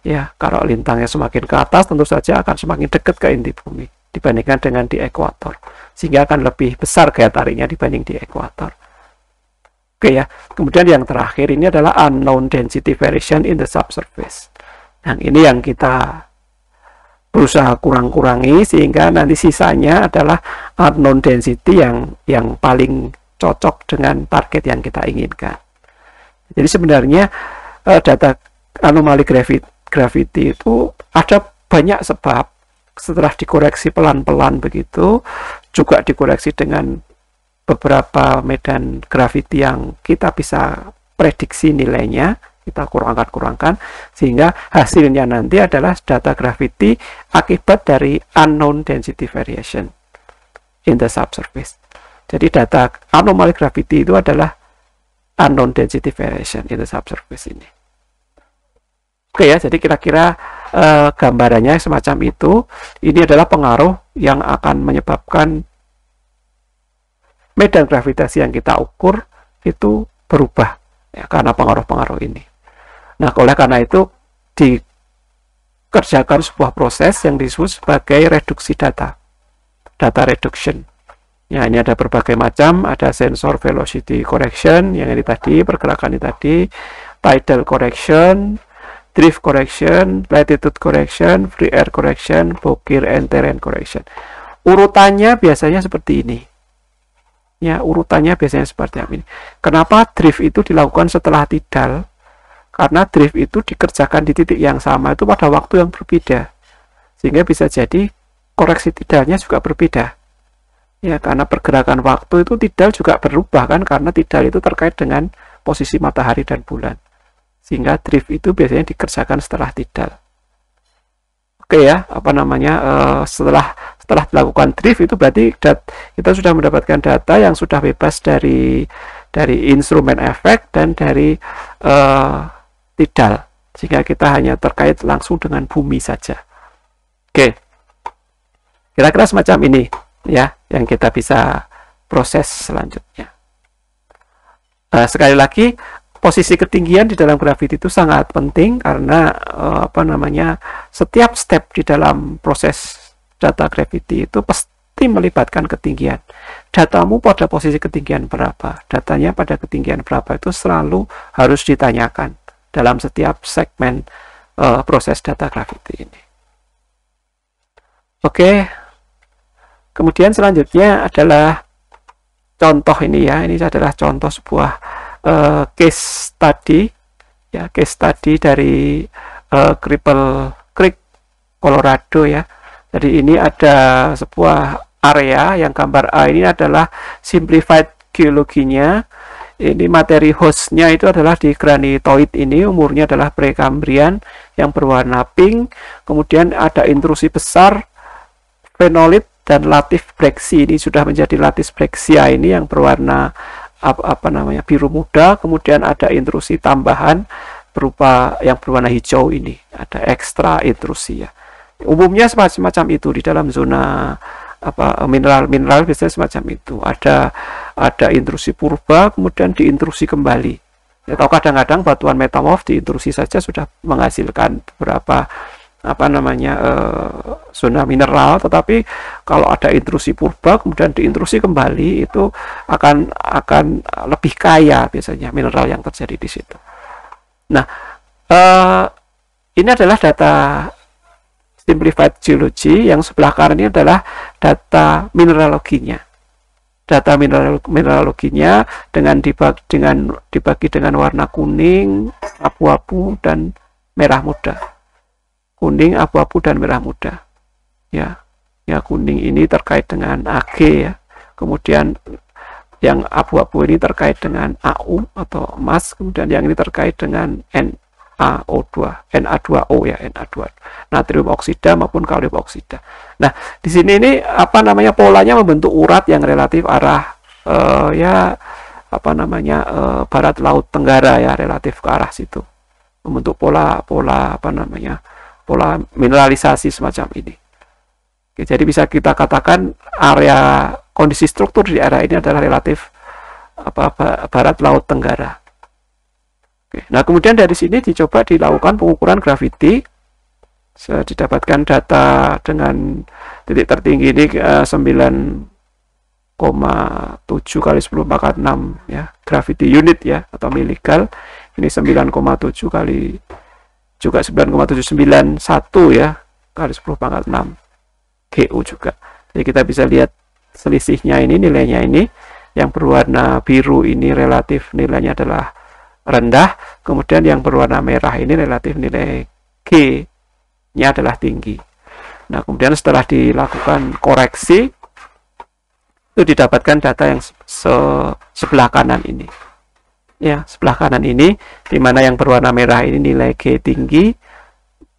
Ya, kalau lintangnya semakin ke atas tentu saja akan semakin dekat ke inti bumi dibandingkan dengan di ekuator. Sehingga akan lebih besar gaya tariknya dibanding di ekuator. Oke ya. Kemudian yang terakhir ini adalah unknown density variation in the subsurface. Yang ini yang kita berusaha kurang-kurangi sehingga nanti sisanya adalah unknown density yang yang paling cocok dengan target yang kita inginkan. Jadi sebenarnya uh, data anomali gravity, gravity itu ada banyak sebab setelah dikoreksi pelan-pelan begitu juga dikoreksi dengan beberapa medan gravity yang kita bisa prediksi nilainya kita kurangkan-kurangkan sehingga hasilnya nanti adalah data gravity akibat dari unknown density variation in the subsurface. Jadi data anomali gravity itu adalah unknown density variation itu subsurface ini. Oke ya, jadi kira-kira eh, gambarannya semacam itu. Ini adalah pengaruh yang akan menyebabkan medan gravitasi yang kita ukur itu berubah ya, karena pengaruh-pengaruh ini. Nah, oleh karena itu dikerjakan sebuah proses yang disebut sebagai reduksi data, data reduction. Ya, ini ada berbagai macam, ada sensor velocity correction yang ini tadi, pergerakan ini tadi, tidal correction, drift correction, latitude correction, free air correction, bokir and terrain correction. Urutannya biasanya seperti ini. Ya, urutannya biasanya seperti ini. Kenapa drift itu dilakukan setelah tidal? Karena drift itu dikerjakan di titik yang sama itu pada waktu yang berbeda. Sehingga bisa jadi koreksi tidalnya juga berbeda ya karena pergerakan waktu itu tidak juga berubah kan karena tidal itu terkait dengan posisi matahari dan bulan sehingga drift itu biasanya dikerjakan setelah tidal oke ya apa namanya uh, setelah setelah dilakukan drift itu berarti dat, kita sudah mendapatkan data yang sudah bebas dari dari instrumen efek dan dari uh, tidal sehingga kita hanya terkait langsung dengan bumi saja oke kira-kira semacam ini ya yang kita bisa proses selanjutnya. Nah, sekali lagi, posisi ketinggian di dalam grafit itu sangat penting karena eh, apa namanya setiap step di dalam proses data gravity itu pasti melibatkan ketinggian. Datamu pada posisi ketinggian berapa, datanya pada ketinggian berapa itu selalu harus ditanyakan dalam setiap segmen uh, proses data gravity ini. Oke. Okay. Kemudian selanjutnya adalah contoh ini ya. Ini adalah contoh sebuah uh, case tadi ya, case tadi dari uh, Cripple Creek Colorado ya. Jadi ini ada sebuah area yang gambar A ini adalah simplified geologinya. Ini materi hostnya itu adalah di granitoid ini, umurnya adalah prekambrian yang berwarna pink. Kemudian ada intrusi besar fenolit dan latif breksi ini sudah menjadi latif breksia ini yang berwarna apa, apa namanya biru muda kemudian ada intrusi tambahan berupa yang berwarna hijau ini ada ekstra intrusi ya umumnya semacam itu di dalam zona apa mineral-mineral biasanya semacam itu. Ada ada intrusi purba kemudian diintrusi kembali. Atau kadang-kadang batuan metamorf diintrusi saja sudah menghasilkan beberapa apa namanya eh, zona mineral tetapi kalau ada intrusi purba kemudian diintrusi kembali itu akan akan lebih kaya biasanya mineral yang terjadi di situ nah eh, ini adalah data simplified geology yang sebelah kanan ini adalah data mineraloginya data mineral, mineraloginya dengan dibagi dengan dibagi dengan warna kuning abu-abu dan merah muda kuning, abu-abu dan merah muda. Ya. Ya kuning ini terkait dengan AG ya. Kemudian yang abu-abu ini terkait dengan AU atau emas, kemudian yang ini terkait dengan NaO2, Na2O ya, Na2. Natrium oksida maupun kalium oksida. Nah, di sini ini apa namanya polanya membentuk urat yang relatif arah uh, ya apa namanya uh, barat laut tenggara ya relatif ke arah situ membentuk pola pola apa namanya pola mineralisasi semacam ini. Oke, jadi bisa kita katakan area kondisi struktur di area ini adalah relatif apa barat laut tenggara. Oke, nah kemudian dari sini dicoba dilakukan pengukuran graviti. Saya didapatkan data dengan titik tertinggi ini uh, kali 10 pangkat 6 ya gravity unit ya atau milikal ini 9,7 kali juga 9,791 ya kali 10 pangkat 6 GU juga jadi kita bisa lihat selisihnya ini nilainya ini yang berwarna biru ini relatif nilainya adalah rendah kemudian yang berwarna merah ini relatif nilai G nya adalah tinggi nah kemudian setelah dilakukan koreksi itu didapatkan data yang se sebelah kanan ini ya sebelah kanan ini di mana yang berwarna merah ini nilai G tinggi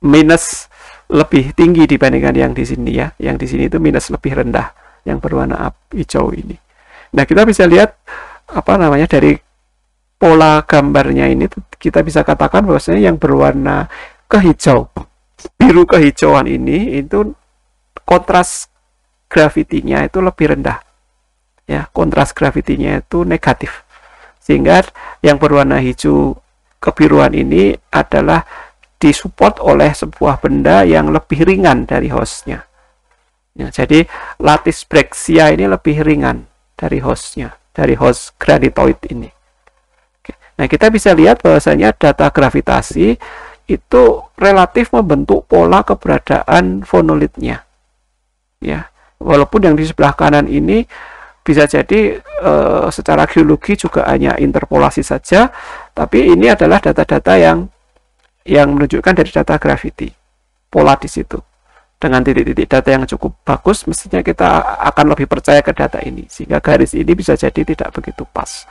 minus lebih tinggi dibandingkan yang di sini ya yang di sini itu minus lebih rendah yang berwarna hijau ini nah kita bisa lihat apa namanya dari pola gambarnya ini kita bisa katakan bahwasanya yang berwarna kehijau biru kehijauan ini itu kontras gravitinya itu lebih rendah ya kontras gravitinya itu negatif sehingga yang berwarna hijau kebiruan ini adalah disupport oleh sebuah benda yang lebih ringan dari hostnya. Ya, jadi lattice brexia ini lebih ringan dari hostnya, dari host granitoid ini. Nah kita bisa lihat bahwasanya data gravitasi itu relatif membentuk pola keberadaan fonolitnya. Ya, walaupun yang di sebelah kanan ini bisa jadi e, secara geologi juga hanya interpolasi saja tapi ini adalah data-data yang yang menunjukkan dari data gravity pola di situ dengan titik-titik data yang cukup bagus mestinya kita akan lebih percaya ke data ini sehingga garis ini bisa jadi tidak begitu pas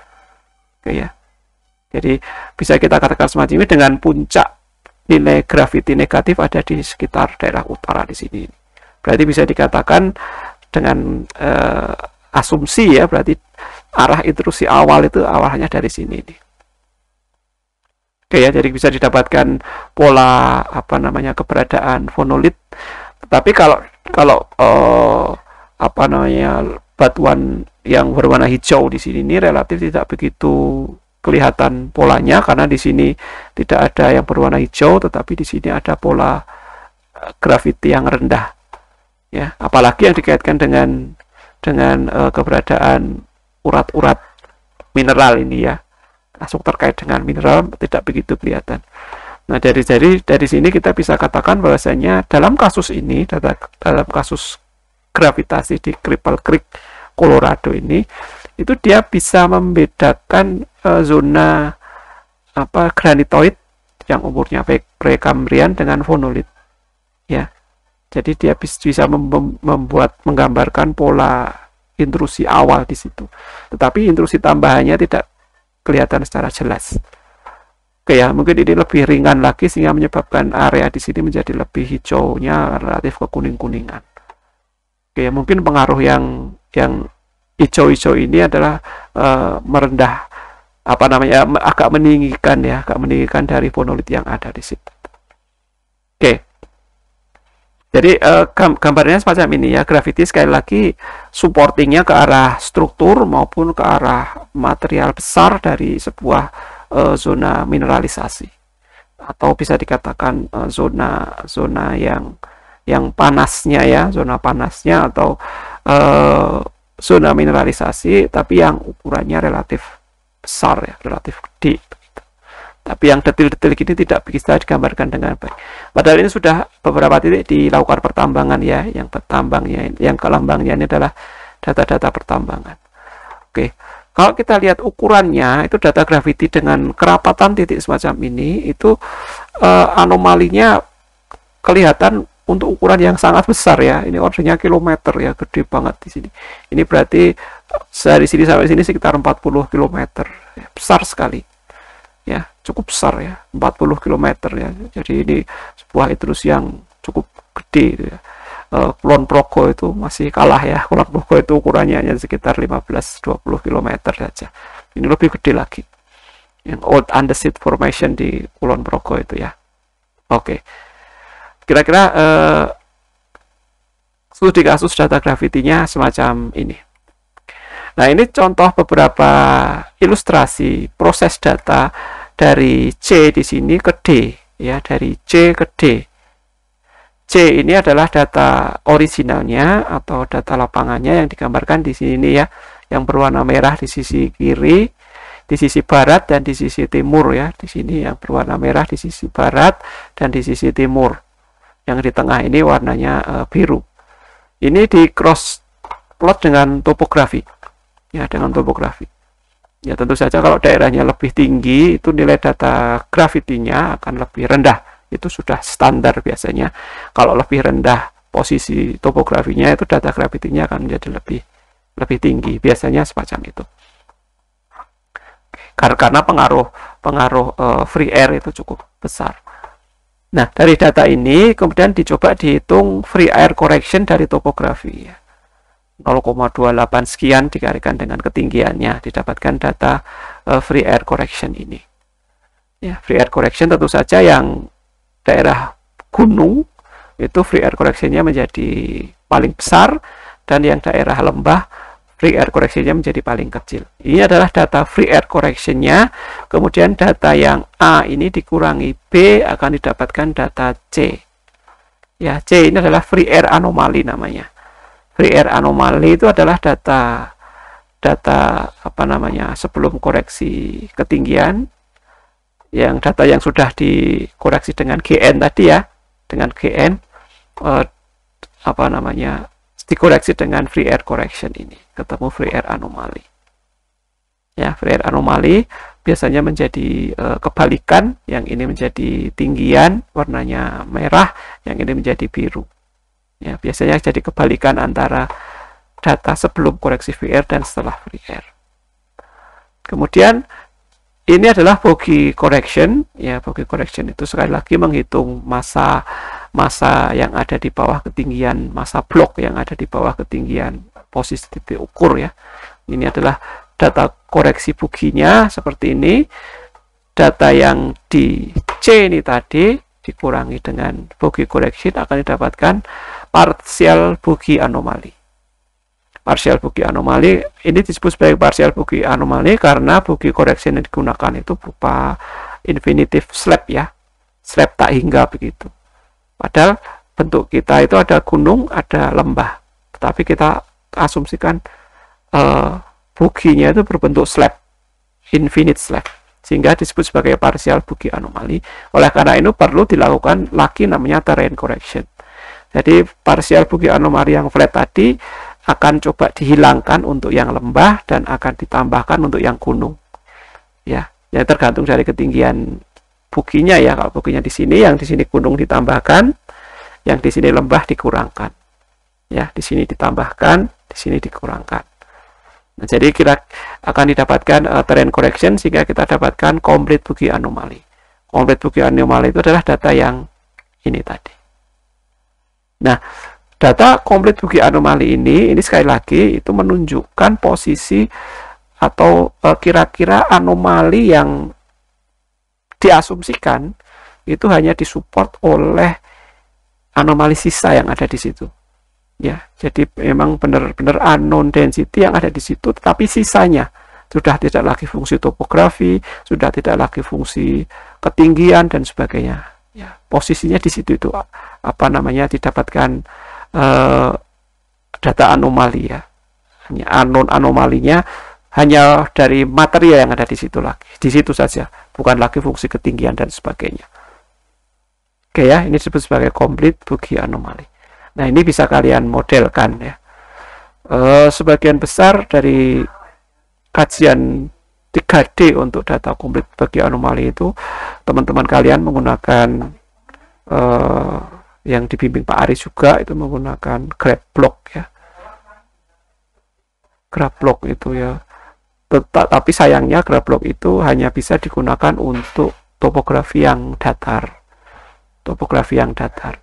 oke ya jadi bisa kita katakan semacam ini dengan puncak nilai graviti negatif ada di sekitar daerah utara di sini berarti bisa dikatakan dengan eh, asumsi ya berarti arah intrusi awal itu awalnya dari sini nih. Oke ya, jadi bisa didapatkan pola apa namanya keberadaan fonolit. tetapi kalau kalau eh, apa namanya batuan yang berwarna hijau di sini ini relatif tidak begitu kelihatan polanya karena di sini tidak ada yang berwarna hijau tetapi di sini ada pola eh, grafiti yang rendah ya apalagi yang dikaitkan dengan dengan uh, keberadaan urat-urat mineral ini ya langsung terkait dengan mineral tidak begitu kelihatan. Nah dari dari dari sini kita bisa katakan bahwasanya dalam kasus ini dalam kasus gravitasi di Cripple Creek Colorado ini itu dia bisa membedakan uh, zona apa granitoid yang umurnya pre dengan fonolit ya jadi dia bisa membuat menggambarkan pola intrusi awal di situ tetapi intrusi tambahannya tidak kelihatan secara jelas oke ya mungkin ini lebih ringan lagi sehingga menyebabkan area di sini menjadi lebih hijaunya relatif ke kuning kuningan oke ya mungkin pengaruh yang yang hijau-hijau ini adalah uh, merendah apa namanya agak meninggikan ya agak meninggikan dari fonolit yang ada di situ oke jadi eh, gambarnya semacam ini ya, gravity sekali lagi supportingnya ke arah struktur maupun ke arah material besar dari sebuah uh, zona mineralisasi atau bisa dikatakan uh, zona zona yang yang panasnya ya, zona panasnya atau uh, zona mineralisasi tapi yang ukurannya relatif besar ya, relatif gede. Tapi yang detil-detil gini tidak bisa digambarkan dengan baik. Padahal ini sudah beberapa titik dilakukan pertambangan ya, yang pertambangnya, yang kelambangnya ini adalah data-data pertambangan. Oke, kalau kita lihat ukurannya, itu data graviti dengan kerapatan titik semacam ini, itu eh, anomalinya kelihatan untuk ukuran yang sangat besar ya. Ini ordernya kilometer ya, gede banget di sini. Ini berarti eh, dari sini sampai sini sekitar 40 km. Besar sekali ya cukup besar ya 40 km ya jadi ini sebuah itrus yang cukup gede gitu ya. Eh, Kulon Progo itu masih kalah ya Kulon Progo itu ukurannya hanya sekitar 15-20 km saja ini lebih gede lagi yang old undersea formation di Kulon Progo itu ya oke okay. kira-kira uh, studi kasus data gravitinya semacam ini nah ini contoh beberapa ilustrasi proses data dari C di sini ke D ya dari C ke D C ini adalah data orisinalnya atau data lapangannya yang digambarkan di sini ya yang berwarna merah di sisi kiri di sisi barat dan di sisi timur ya di sini yang berwarna merah di sisi barat dan di sisi timur yang di tengah ini warnanya e, biru ini di cross plot dengan topografi ya dengan topografi Ya tentu saja kalau daerahnya lebih tinggi itu nilai data gravitinya akan lebih rendah. Itu sudah standar biasanya. Kalau lebih rendah posisi topografinya itu data gravitinya akan menjadi lebih lebih tinggi. Biasanya semacam itu. Karena pengaruh pengaruh eh, free air itu cukup besar. Nah, dari data ini kemudian dicoba dihitung free air correction dari topografi. 0,28 sekian dikalikan dengan ketinggiannya didapatkan data uh, free air correction ini ya free air correction tentu saja yang daerah gunung itu free air correctionnya menjadi paling besar dan yang daerah lembah free air correctionnya menjadi paling kecil ini adalah data free air correctionnya kemudian data yang A ini dikurangi B akan didapatkan data C ya C ini adalah free air anomali namanya free air anomali itu adalah data data apa namanya sebelum koreksi ketinggian yang data yang sudah dikoreksi dengan GN tadi ya dengan GN eh, apa namanya dikoreksi dengan free air correction ini ketemu free air anomali ya free air anomali biasanya menjadi eh, kebalikan yang ini menjadi tinggian warnanya merah yang ini menjadi biru Ya, biasanya jadi kebalikan antara data sebelum koreksi VR dan setelah VR. Kemudian ini adalah bogey correction ya bogey correction itu sekali lagi menghitung masa masa yang ada di bawah ketinggian masa blok yang ada di bawah ketinggian posisi titik ukur ya ini adalah data koreksi buginya seperti ini data yang di C ini tadi dikurangi dengan bogey correction akan didapatkan partial bugi anomali. Partial bugi anomali ini disebut sebagai partial bugi anomali karena bugi koreksi yang digunakan itu berupa infinitive slab ya. Slab tak hingga begitu. Padahal bentuk kita itu ada gunung, ada lembah. Tetapi kita asumsikan uh, eh, buginya itu berbentuk slab, infinite slab sehingga disebut sebagai parsial bugi anomali. Oleh karena itu perlu dilakukan lagi namanya terrain correction. Jadi parsial bukit anomali yang flat tadi akan coba dihilangkan untuk yang lembah dan akan ditambahkan untuk yang gunung. Ya, ya tergantung dari ketinggian bukinya ya. Kalau bukinya di sini, yang di sini gunung ditambahkan, yang di sini lembah dikurangkan. Ya, di sini ditambahkan, di sini dikurangkan. Nah, jadi kita akan didapatkan uh, eh, trend correction sehingga kita dapatkan complete bukit anomali. Complete bukit anomali itu adalah data yang ini tadi. Nah, data komplit bagi anomali ini ini sekali lagi itu menunjukkan posisi atau eh, kira-kira uh, anomali yang diasumsikan itu hanya disupport oleh anomali sisa yang ada di situ. Ya, jadi memang benar-benar unknown density yang ada di situ, tetapi sisanya sudah tidak lagi fungsi topografi, sudah tidak lagi fungsi ketinggian dan sebagainya ya posisinya di situ itu apa namanya didapatkan uh, data anomali ya hanya anon anomalinya hanya dari material yang ada di situ lagi di situ saja bukan lagi fungsi ketinggian dan sebagainya oke ya ini disebut sebagai complete bugi anomali nah ini bisa kalian modelkan ya uh, sebagian besar dari kajian 3D untuk data komplit bagi anomali itu teman-teman kalian menggunakan uh, yang dibimbing Pak Aris juga itu menggunakan grab Grabblock ya grab Grabblock itu ya tetap tapi sayangnya grab Grabblock itu hanya bisa digunakan untuk topografi yang datar topografi yang datar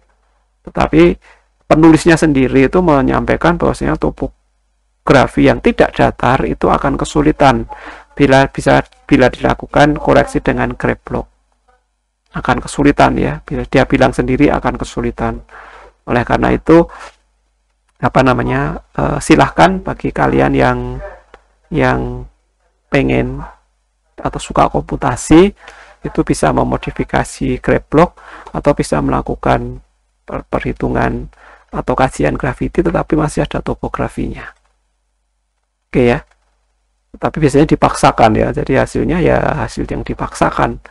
tetapi penulisnya sendiri itu menyampaikan bahwasanya topografi yang tidak datar itu akan kesulitan bila bisa bila dilakukan koreksi dengan grab Grabblock akan kesulitan ya bila dia bilang sendiri akan kesulitan oleh karena itu apa namanya eh, silahkan bagi kalian yang yang pengen atau suka komputasi itu bisa memodifikasi block atau bisa melakukan perhitungan atau kajian grafiti tetapi masih ada topografinya oke ya tapi biasanya dipaksakan ya jadi hasilnya ya hasil yang dipaksakan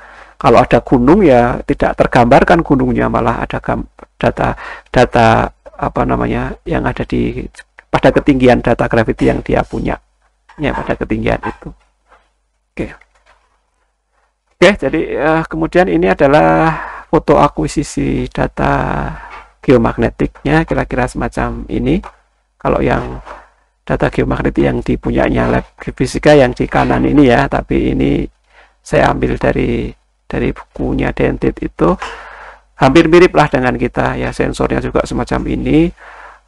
kalau ada gunung ya tidak tergambarkan gunungnya, malah ada data data apa namanya yang ada di pada ketinggian data gravity yang dia punya. Ya, pada ketinggian itu. Oke. Oke, jadi uh, kemudian ini adalah foto akuisisi data geomagnetiknya kira-kira semacam ini. Kalau yang data geomagnetik yang dipunyanya lab fisika yang di kanan ini ya, tapi ini saya ambil dari dari bukunya Dentit itu hampir mirip lah dengan kita ya sensornya juga semacam ini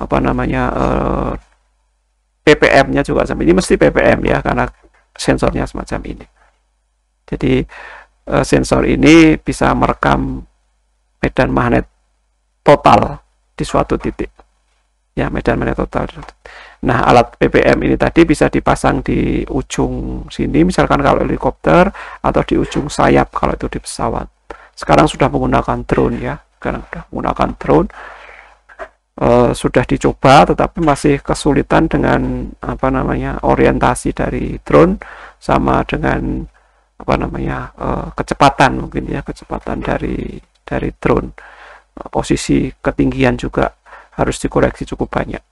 apa namanya uh, eh, PPM-nya juga sama ini mesti PPM ya karena sensornya semacam ini jadi uh, sensor ini bisa merekam medan magnet total di suatu titik ya medan magnet total Nah, alat PPM ini tadi bisa dipasang di ujung sini, misalkan kalau helikopter, atau di ujung sayap kalau itu di pesawat. Sekarang sudah menggunakan drone ya, sekarang sudah menggunakan drone. E, sudah dicoba tetapi masih kesulitan dengan apa namanya orientasi dari drone sama dengan apa namanya e, kecepatan mungkin ya kecepatan dari dari drone posisi ketinggian juga harus dikoreksi cukup banyak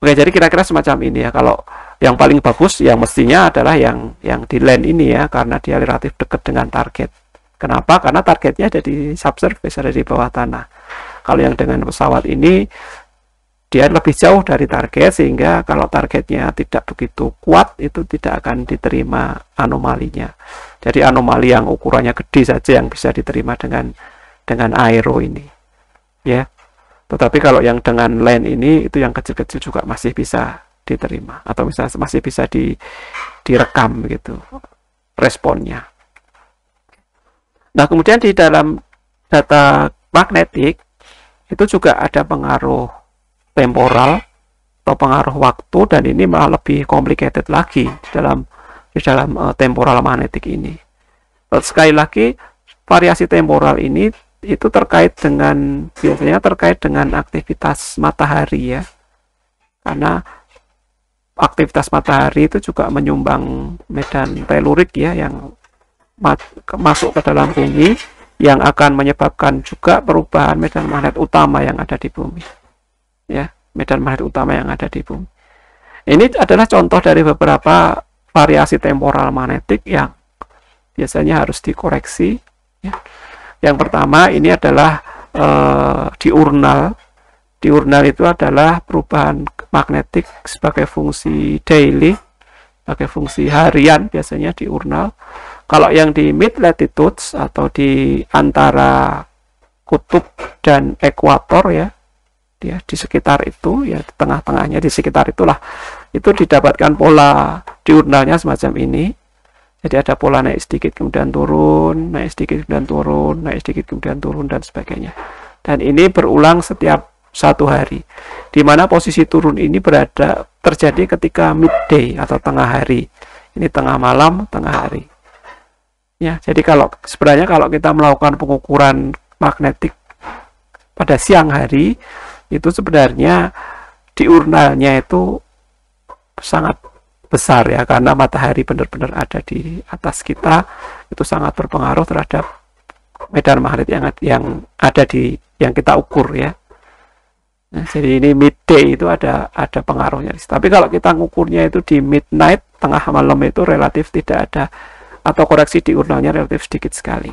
Oke, jadi kira-kira semacam ini ya. Kalau yang paling bagus yang mestinya adalah yang yang di land ini ya karena dia relatif dekat dengan target. Kenapa? Karena targetnya ada di subsurface, ada di bawah tanah. Kalau yang dengan pesawat ini dia lebih jauh dari target sehingga kalau targetnya tidak begitu kuat itu tidak akan diterima anomalinya. Jadi anomali yang ukurannya gede saja yang bisa diterima dengan dengan aero ini. Ya. Tetapi kalau yang dengan line ini itu yang kecil-kecil juga masih bisa diterima atau bisa masih bisa di direkam gitu responnya. Nah, kemudian di dalam data magnetik itu juga ada pengaruh temporal atau pengaruh waktu dan ini malah lebih complicated lagi di dalam di dalam uh, temporal magnetik ini. Sekali lagi variasi temporal ini itu terkait dengan biasanya terkait dengan aktivitas matahari ya karena aktivitas matahari itu juga menyumbang medan telurik ya yang masuk ke dalam bumi yang akan menyebabkan juga perubahan medan magnet utama yang ada di bumi ya medan magnet utama yang ada di bumi ini adalah contoh dari beberapa variasi temporal magnetik yang biasanya harus dikoreksi ya yang pertama ini adalah e, diurnal. Diurnal itu adalah perubahan magnetik sebagai fungsi daily, sebagai fungsi harian biasanya diurnal. Kalau yang di mid latitudes atau di antara kutub dan ekuator ya, ya di sekitar itu ya di tengah-tengahnya di sekitar itulah itu didapatkan pola diurnalnya semacam ini jadi ada pola naik sedikit kemudian turun naik sedikit kemudian turun naik sedikit kemudian turun dan sebagainya dan ini berulang setiap satu hari di mana posisi turun ini berada terjadi ketika midday atau tengah hari ini tengah malam tengah hari ya jadi kalau sebenarnya kalau kita melakukan pengukuran magnetik pada siang hari itu sebenarnya diurnalnya itu sangat besar ya karena matahari benar-benar ada di atas kita itu sangat berpengaruh terhadap medan magnet yang yang ada di yang kita ukur ya nah, jadi ini midday itu ada ada pengaruhnya tapi kalau kita ngukurnya itu di midnight tengah malam itu relatif tidak ada atau koreksi diurnalnya relatif sedikit sekali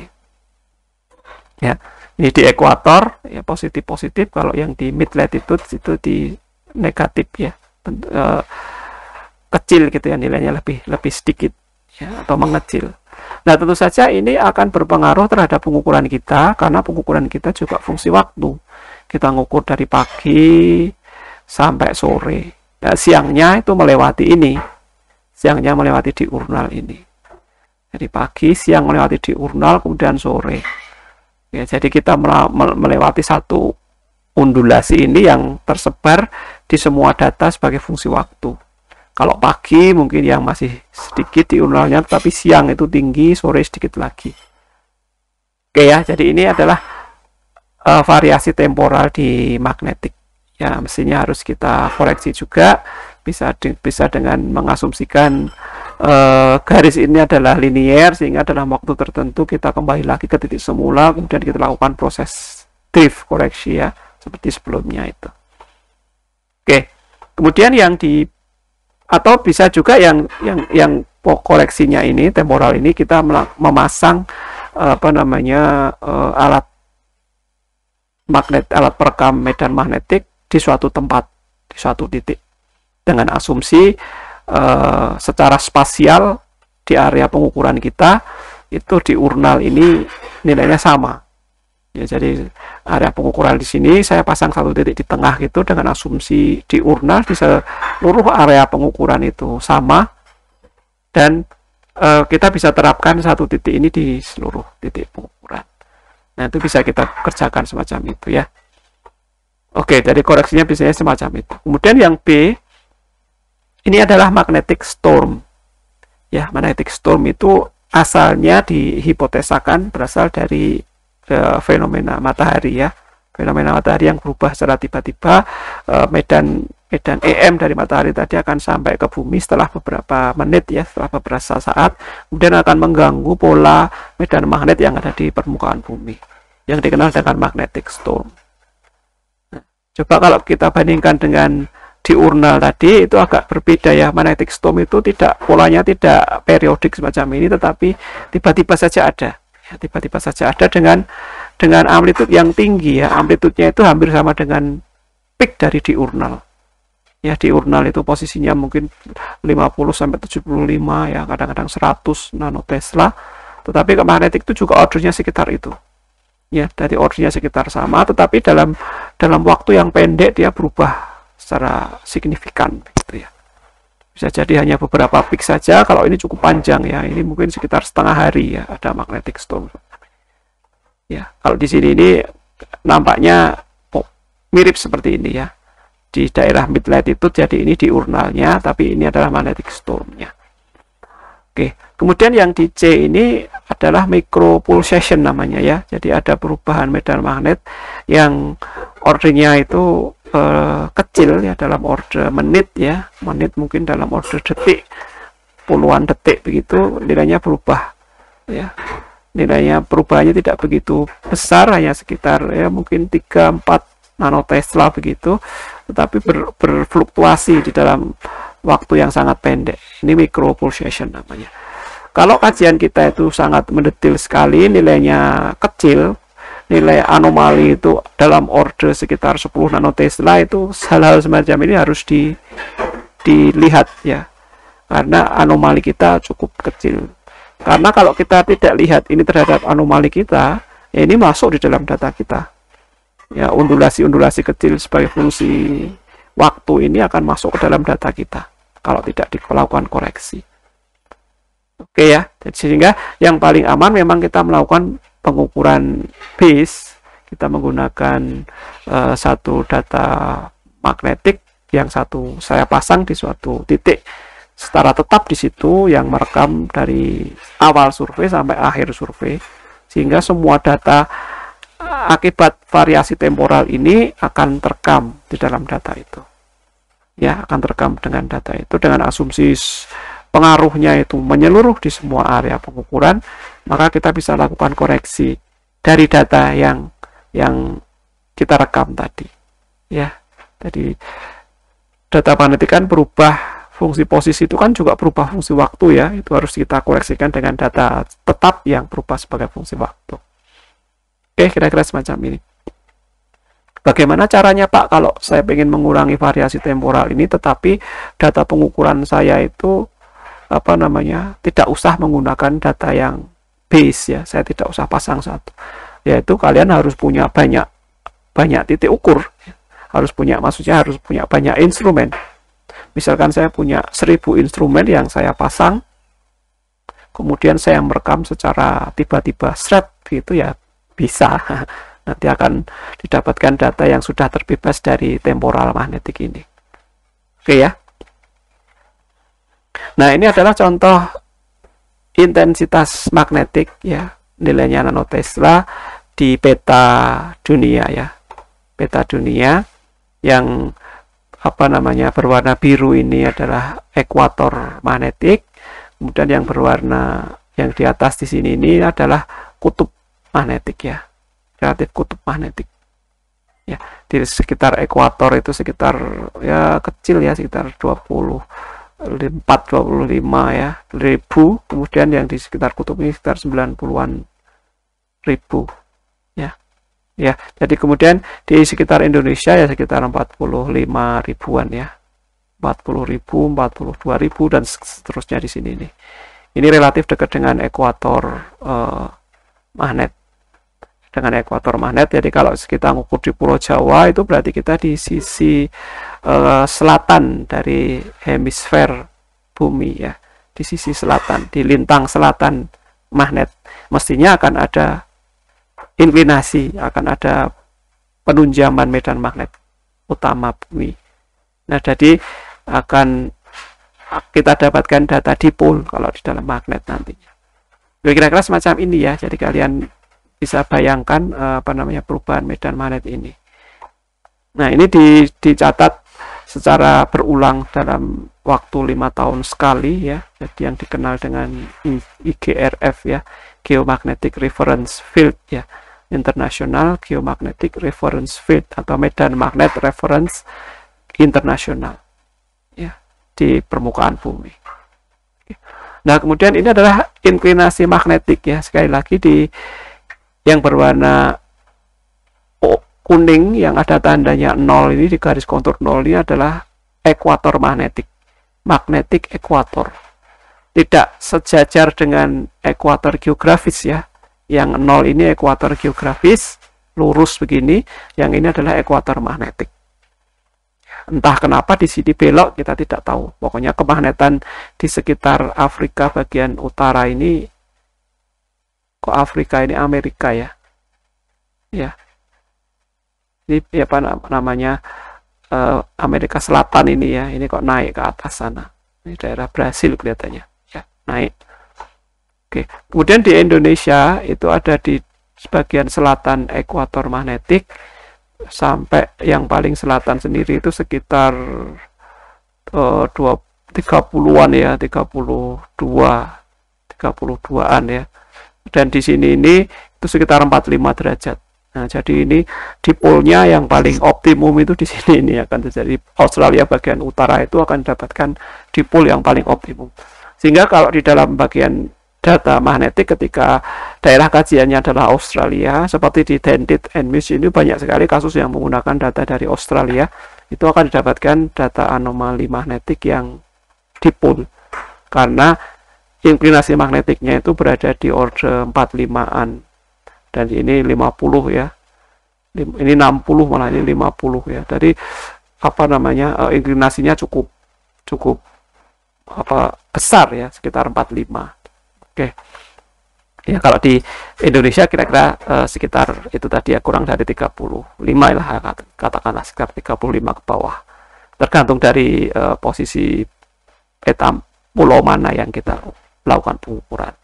ya ini di ekuator ya positif positif kalau yang di mid latitude itu di negatif ya Bentuk, uh, eh, kecil gitu ya nilainya lebih lebih sedikit ya atau mengecil. Nah tentu saja ini akan berpengaruh terhadap pengukuran kita karena pengukuran kita juga fungsi waktu. Kita ngukur dari pagi sampai sore. Nah, siangnya itu melewati ini. Siangnya melewati diurnal ini. Jadi pagi, siang melewati diurnal, kemudian sore. Ya, jadi kita melewati satu undulasi ini yang tersebar di semua data sebagai fungsi waktu kalau pagi mungkin yang masih sedikit diurnalnya tapi siang itu tinggi sore sedikit lagi oke ya jadi ini adalah uh, variasi temporal di magnetik ya mestinya harus kita koreksi juga bisa de bisa dengan mengasumsikan uh, garis ini adalah linier sehingga dalam waktu tertentu kita kembali lagi ke titik semula kemudian kita lakukan proses drift koreksi ya seperti sebelumnya itu oke kemudian yang di atau bisa juga yang yang yang koreksinya ini temporal ini kita memasang eh, apa namanya eh, alat magnet alat perekam medan magnetik di suatu tempat di suatu titik dengan asumsi eh, secara spasial di area pengukuran kita itu di urnal ini nilainya sama ya jadi area pengukuran di sini saya pasang satu titik di tengah gitu dengan asumsi diurnal di seluruh area pengukuran itu sama dan e, kita bisa terapkan satu titik ini di seluruh titik pengukuran nah itu bisa kita kerjakan semacam itu ya oke jadi koreksinya biasanya semacam itu kemudian yang B ini adalah magnetic storm ya magnetic storm itu asalnya dihipotesakan berasal dari Eh, fenomena matahari ya fenomena matahari yang berubah secara tiba-tiba eh, medan medan EM dari matahari tadi akan sampai ke bumi setelah beberapa menit ya setelah beberapa saat kemudian akan mengganggu pola medan magnet yang ada di permukaan bumi yang dikenal dengan magnetic storm nah, coba kalau kita bandingkan dengan diurnal tadi itu agak berbeda ya magnetic storm itu tidak polanya tidak periodik semacam ini tetapi tiba-tiba saja ada ya tiba-tiba saja ada dengan dengan amplitude yang tinggi ya amplitudenya itu hampir sama dengan peak dari diurnal ya diurnal itu posisinya mungkin 50 sampai 75 ya kadang-kadang 100 nanotesla tetapi ke magnetik itu juga ordernya sekitar itu ya dari ordernya sekitar sama tetapi dalam dalam waktu yang pendek dia berubah secara signifikan begitu ya bisa jadi hanya beberapa pik saja kalau ini cukup panjang ya ini mungkin sekitar setengah hari ya ada magnetic storm ya kalau di sini ini nampaknya mirip seperti ini ya di daerah mid latitude jadi ini diurnalnya tapi ini adalah magnetic stormnya oke kemudian yang di C ini adalah micro pulsation namanya ya jadi ada perubahan medan magnet yang ordernya itu Eh, kecil ya dalam order menit ya menit mungkin dalam order detik puluhan detik begitu nilainya berubah ya nilainya perubahannya tidak begitu besar hanya sekitar ya mungkin 3 4 nano Tesla begitu tetapi ber, berfluktuasi di dalam waktu yang sangat pendek ini micro pulsation namanya kalau kajian kita itu sangat mendetil sekali nilainya kecil nilai anomali itu dalam order sekitar 10 nanotesla itu hal-hal semacam ini harus di, dilihat ya karena anomali kita cukup kecil karena kalau kita tidak lihat ini terhadap anomali kita ya ini masuk di dalam data kita ya undulasi-undulasi kecil sebagai fungsi waktu ini akan masuk ke dalam data kita kalau tidak dilakukan koreksi oke ya jadi sehingga yang paling aman memang kita melakukan pengukuran base kita menggunakan uh, satu data magnetik yang satu saya pasang di suatu titik secara tetap di situ yang merekam dari awal survei sampai akhir survei sehingga semua data eh, akibat variasi temporal ini akan terekam di dalam data itu ya akan terekam dengan data itu dengan asumsi pengaruhnya itu menyeluruh di semua area pengukuran, maka kita bisa lakukan koreksi dari data yang yang kita rekam tadi. Ya. Jadi data penelitikan berubah fungsi posisi itu kan juga berubah fungsi waktu ya itu harus kita koreksikan dengan data tetap yang berubah sebagai fungsi waktu oke kira-kira semacam ini bagaimana caranya Pak kalau saya ingin mengurangi variasi temporal ini tetapi data pengukuran saya itu apa namanya tidak usah menggunakan data yang base ya saya tidak usah pasang satu yaitu kalian harus punya banyak banyak titik ukur ya. harus punya maksudnya harus punya banyak instrumen misalkan saya punya seribu instrumen yang saya pasang kemudian saya merekam secara tiba-tiba shred gitu ya bisa nanti akan didapatkan data yang sudah terbebas dari temporal magnetik ini oke ya Nah, ini adalah contoh intensitas magnetik ya, nilainya nanotesla di peta dunia ya. Peta dunia yang apa namanya berwarna biru ini adalah ekuator magnetik, kemudian yang berwarna yang di atas di sini ini adalah kutub magnetik ya. Relatif kutub magnetik ya di sekitar ekuator itu sekitar ya kecil ya sekitar 20 425 ya ribu kemudian yang di sekitar kutub ini sekitar 90-an ribu ya ya jadi kemudian di sekitar Indonesia ya sekitar 45 ribuan ya 40 ribu 42 ribu dan seterusnya di sini nih ini relatif dekat dengan ekuator eh, magnet dengan ekuator magnet. Jadi kalau kita ngukur di Pulau Jawa itu berarti kita di sisi uh, selatan dari hemisfer bumi ya, di sisi selatan, di lintang selatan magnet. Mestinya akan ada inklinasi, akan ada penunjaman medan magnet utama bumi. Nah, jadi akan kita dapatkan data dipol kalau di dalam magnet nantinya. Kira-kira semacam ini ya. Jadi kalian bisa bayangkan eh, apa namanya perubahan medan magnet ini. Nah, ini di, dicatat secara berulang dalam waktu lima tahun sekali ya. Jadi yang dikenal dengan IGRF ya, Geomagnetic Reference Field ya. International Geomagnetic Reference Field atau medan magnet reference internasional ya di permukaan bumi. Nah, kemudian ini adalah inklinasi magnetik ya. Sekali lagi di yang berwarna kuning yang ada tandanya nol ini di garis kontur nol ini adalah ekuator magnetik magnetik ekuator tidak sejajar dengan ekuator geografis ya yang nol ini ekuator geografis lurus begini yang ini adalah ekuator magnetik entah kenapa di sini belok kita tidak tahu pokoknya kemagnetan di sekitar Afrika bagian utara ini kok Afrika ini Amerika ya ya ini ya, apa namanya uh, Amerika Selatan ini ya ini kok naik ke atas sana ini daerah Brasil kelihatannya ya naik oke kemudian di Indonesia itu ada di sebagian selatan ekuator magnetik sampai yang paling selatan sendiri itu sekitar eh, uh, 30-an ya 32 32-an ya dan di sini ini itu sekitar 45 derajat. Nah, jadi ini dipolnya yang paling optimum itu di sini ini akan terjadi Australia bagian utara itu akan dapatkan dipol yang paling optimum. Sehingga kalau di dalam bagian data magnetik ketika daerah kajiannya adalah Australia seperti di Dendit and Miss ini banyak sekali kasus yang menggunakan data dari Australia itu akan didapatkan data anomali magnetik yang dipol karena Inklinasi magnetiknya itu berada di order 45-an. Dan ini 50 ya. Ini 60 malah ini 50 ya. Jadi apa namanya? Uh, inklinasinya cukup cukup apa besar ya, sekitar 45. Oke. Okay ya kalau di Indonesia kira-kira uh, sekitar itu tadi ya kurang dari 35 lah ya, katakanlah sekitar 35 ke bawah tergantung dari uh, posisi peta pulau mana yang kita melakukan pengukuran.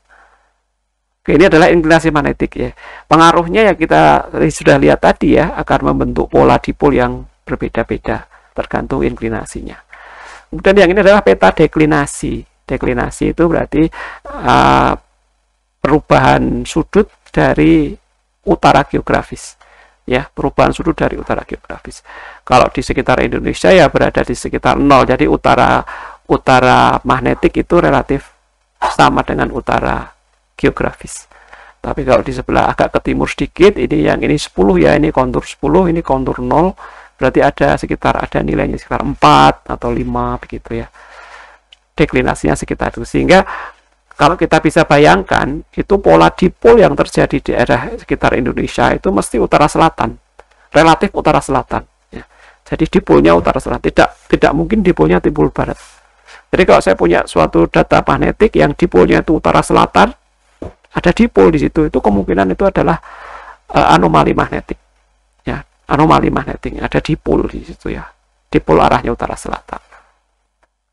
Oke, ini adalah inklinasi magnetik ya. Pengaruhnya ya kita sudah lihat tadi ya, akan membentuk pola dipol yang berbeda-beda tergantung inklinasinya. Kemudian yang ini adalah peta deklinasi. Deklinasi itu berarti uh, perubahan sudut dari utara geografis ya perubahan sudut dari utara geografis kalau di sekitar Indonesia ya berada di sekitar nol jadi utara utara magnetik itu relatif sama dengan utara geografis. Tapi kalau di sebelah agak ke timur sedikit, ini yang ini 10 ya, ini kontur 10, ini kontur 0, berarti ada sekitar ada nilainya sekitar 4 atau 5 begitu ya. Deklinasinya sekitar itu. Sehingga kalau kita bisa bayangkan, itu pola dipol yang terjadi di daerah sekitar Indonesia itu mesti utara selatan, relatif utara selatan. Ya. Jadi dipolnya utara selatan, tidak tidak mungkin dipolnya timur barat. Jadi kalau saya punya suatu data magnetik yang dipolnya itu utara selatan, ada dipol di situ, itu kemungkinan itu adalah uh, anomali magnetik. Ya, anomali magnetik ada dipol di situ ya. Dipol arahnya utara selatan.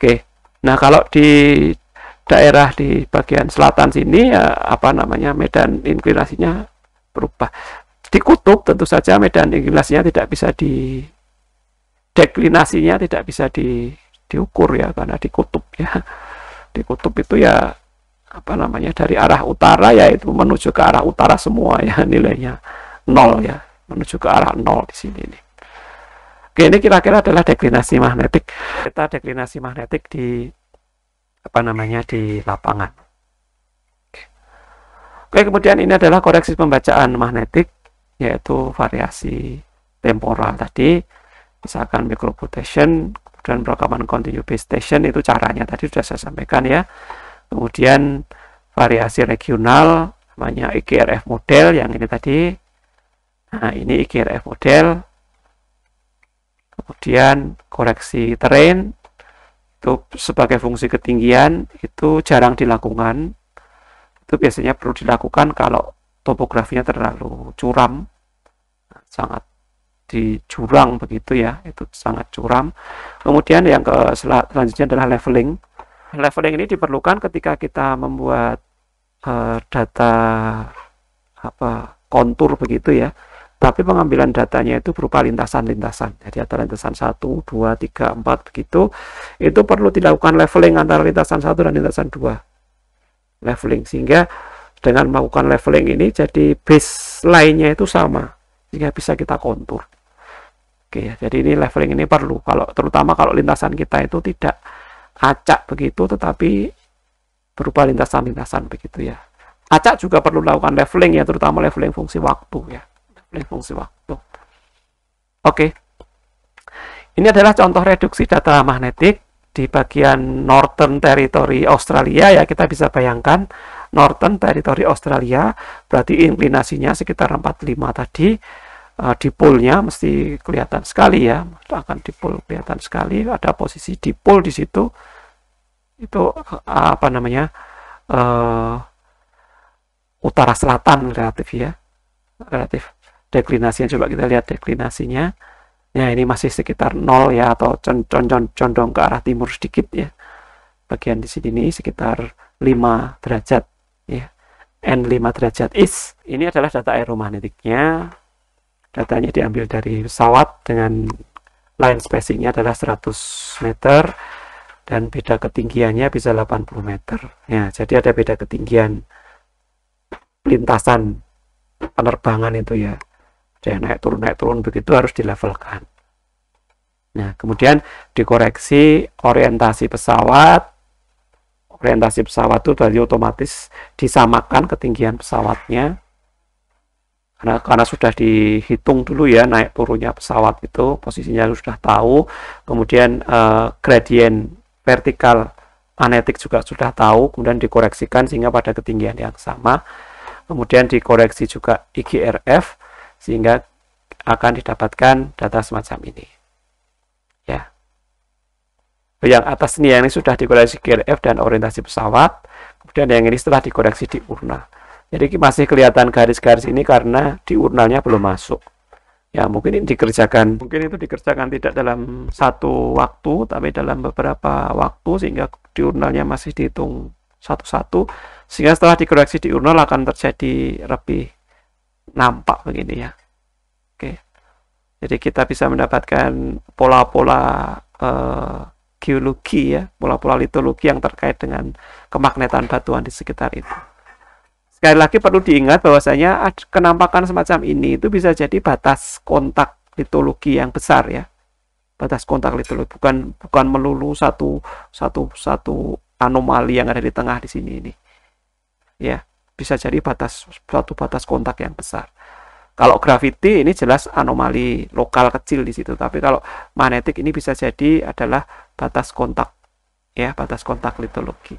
Oke. Nah, kalau di daerah di bagian selatan sini ya, apa namanya medan inklinasinya berubah di kutub tentu saja medan inklinasinya tidak bisa di deklinasinya tidak bisa di diukur ya karena di ya di itu ya apa namanya dari arah utara yaitu menuju ke arah utara semua ya nilainya nol ya menuju ke arah nol di sini nih. Oke ini kira-kira adalah deklinasi magnetik kita deklinasi magnetik di apa namanya di lapangan. Oke kemudian ini adalah koreksi pembacaan magnetik yaitu variasi temporal tadi misalkan micro dan perekaman continue base station itu caranya tadi sudah saya sampaikan ya kemudian variasi regional namanya IGRF e model yang ini tadi nah ini IGRF e model kemudian koreksi terrain itu sebagai fungsi ketinggian itu jarang dilakukan itu biasanya perlu dilakukan kalau topografinya terlalu curam sangat di jurang begitu ya itu sangat curam kemudian yang ke sel selanjutnya adalah leveling leveling ini diperlukan ketika kita membuat uh, data apa kontur begitu ya tapi pengambilan datanya itu berupa lintasan-lintasan. Jadi ada lintasan 1, 2, 3, 4 begitu. Itu perlu dilakukan leveling antara lintasan 1 dan lintasan 2. Leveling sehingga dengan melakukan leveling ini jadi base lainnya itu sama sehingga bisa kita kontur. Oke ya, jadi ini leveling ini perlu kalau terutama kalau lintasan kita itu tidak acak begitu tetapi berupa lintasan-lintasan begitu ya. Acak juga perlu lakukan leveling ya, terutama leveling fungsi waktu ya. Leveling fungsi waktu. Oke. Ini adalah contoh reduksi data magnetik di bagian Northern Territory Australia ya kita bisa bayangkan Northern Territory Australia berarti inklinasinya sekitar 45 tadi uh, eh, dipolnya mesti kelihatan sekali ya akan dipol kelihatan sekali ada posisi dipol di situ itu uh, apa namanya uh, utara selatan relatif ya relatif deklinasinya coba kita lihat deklinasinya ya ini masih sekitar nol ya atau condong condong ke arah timur sedikit ya bagian di sini ini sekitar 5 derajat ya N5 derajat is ini adalah data aeromagnetiknya datanya diambil dari pesawat dengan line spacingnya adalah 100 meter dan beda ketinggiannya bisa 80 meter ya jadi ada beda ketinggian lintasan penerbangan itu ya Jadi naik turun naik turun begitu harus dilevelkan nah kemudian dikoreksi orientasi pesawat orientasi pesawat itu dari otomatis disamakan ketinggian pesawatnya karena karena sudah dihitung dulu ya naik turunnya pesawat itu posisinya sudah tahu kemudian uh, eh, gradien vertikal anetik juga sudah tahu kemudian dikoreksikan sehingga pada ketinggian yang sama kemudian dikoreksi juga IGRF sehingga akan didapatkan data semacam ini ya yang atas ini yang ini sudah dikoreksi IGRF dan orientasi pesawat kemudian yang ini setelah dikoreksi di urna jadi masih kelihatan garis-garis ini karena diurnalnya belum masuk. Ya, mungkin ini dikerjakan. Mungkin itu dikerjakan tidak dalam satu waktu, tapi dalam beberapa waktu sehingga diurnalnya masih dihitung satu-satu. Sehingga setelah dikoreksi diurnal akan terjadi lebih nampak begini ya. Oke. Jadi kita bisa mendapatkan pola-pola eh, geologi ya, pola-pola litologi yang terkait dengan kemagnetan batuan di sekitar itu sekali lagi perlu diingat bahwasanya kenampakan semacam ini itu bisa jadi batas kontak litologi yang besar ya batas kontak litologi bukan bukan melulu satu satu satu anomali yang ada di tengah di sini ini ya bisa jadi batas suatu batas kontak yang besar kalau gravity ini jelas anomali lokal kecil di situ tapi kalau magnetik ini bisa jadi adalah batas kontak ya batas kontak litologi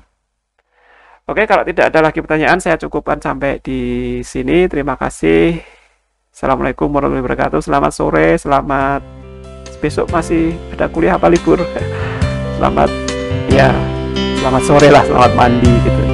Oke, kalau tidak ada lagi pertanyaan, saya cukupkan sampai di sini. Terima kasih. Assalamualaikum warahmatullahi wabarakatuh. Selamat sore, selamat besok masih ada kuliah apa libur. Selamat ya, selamat sore lah, selamat mandi gitu.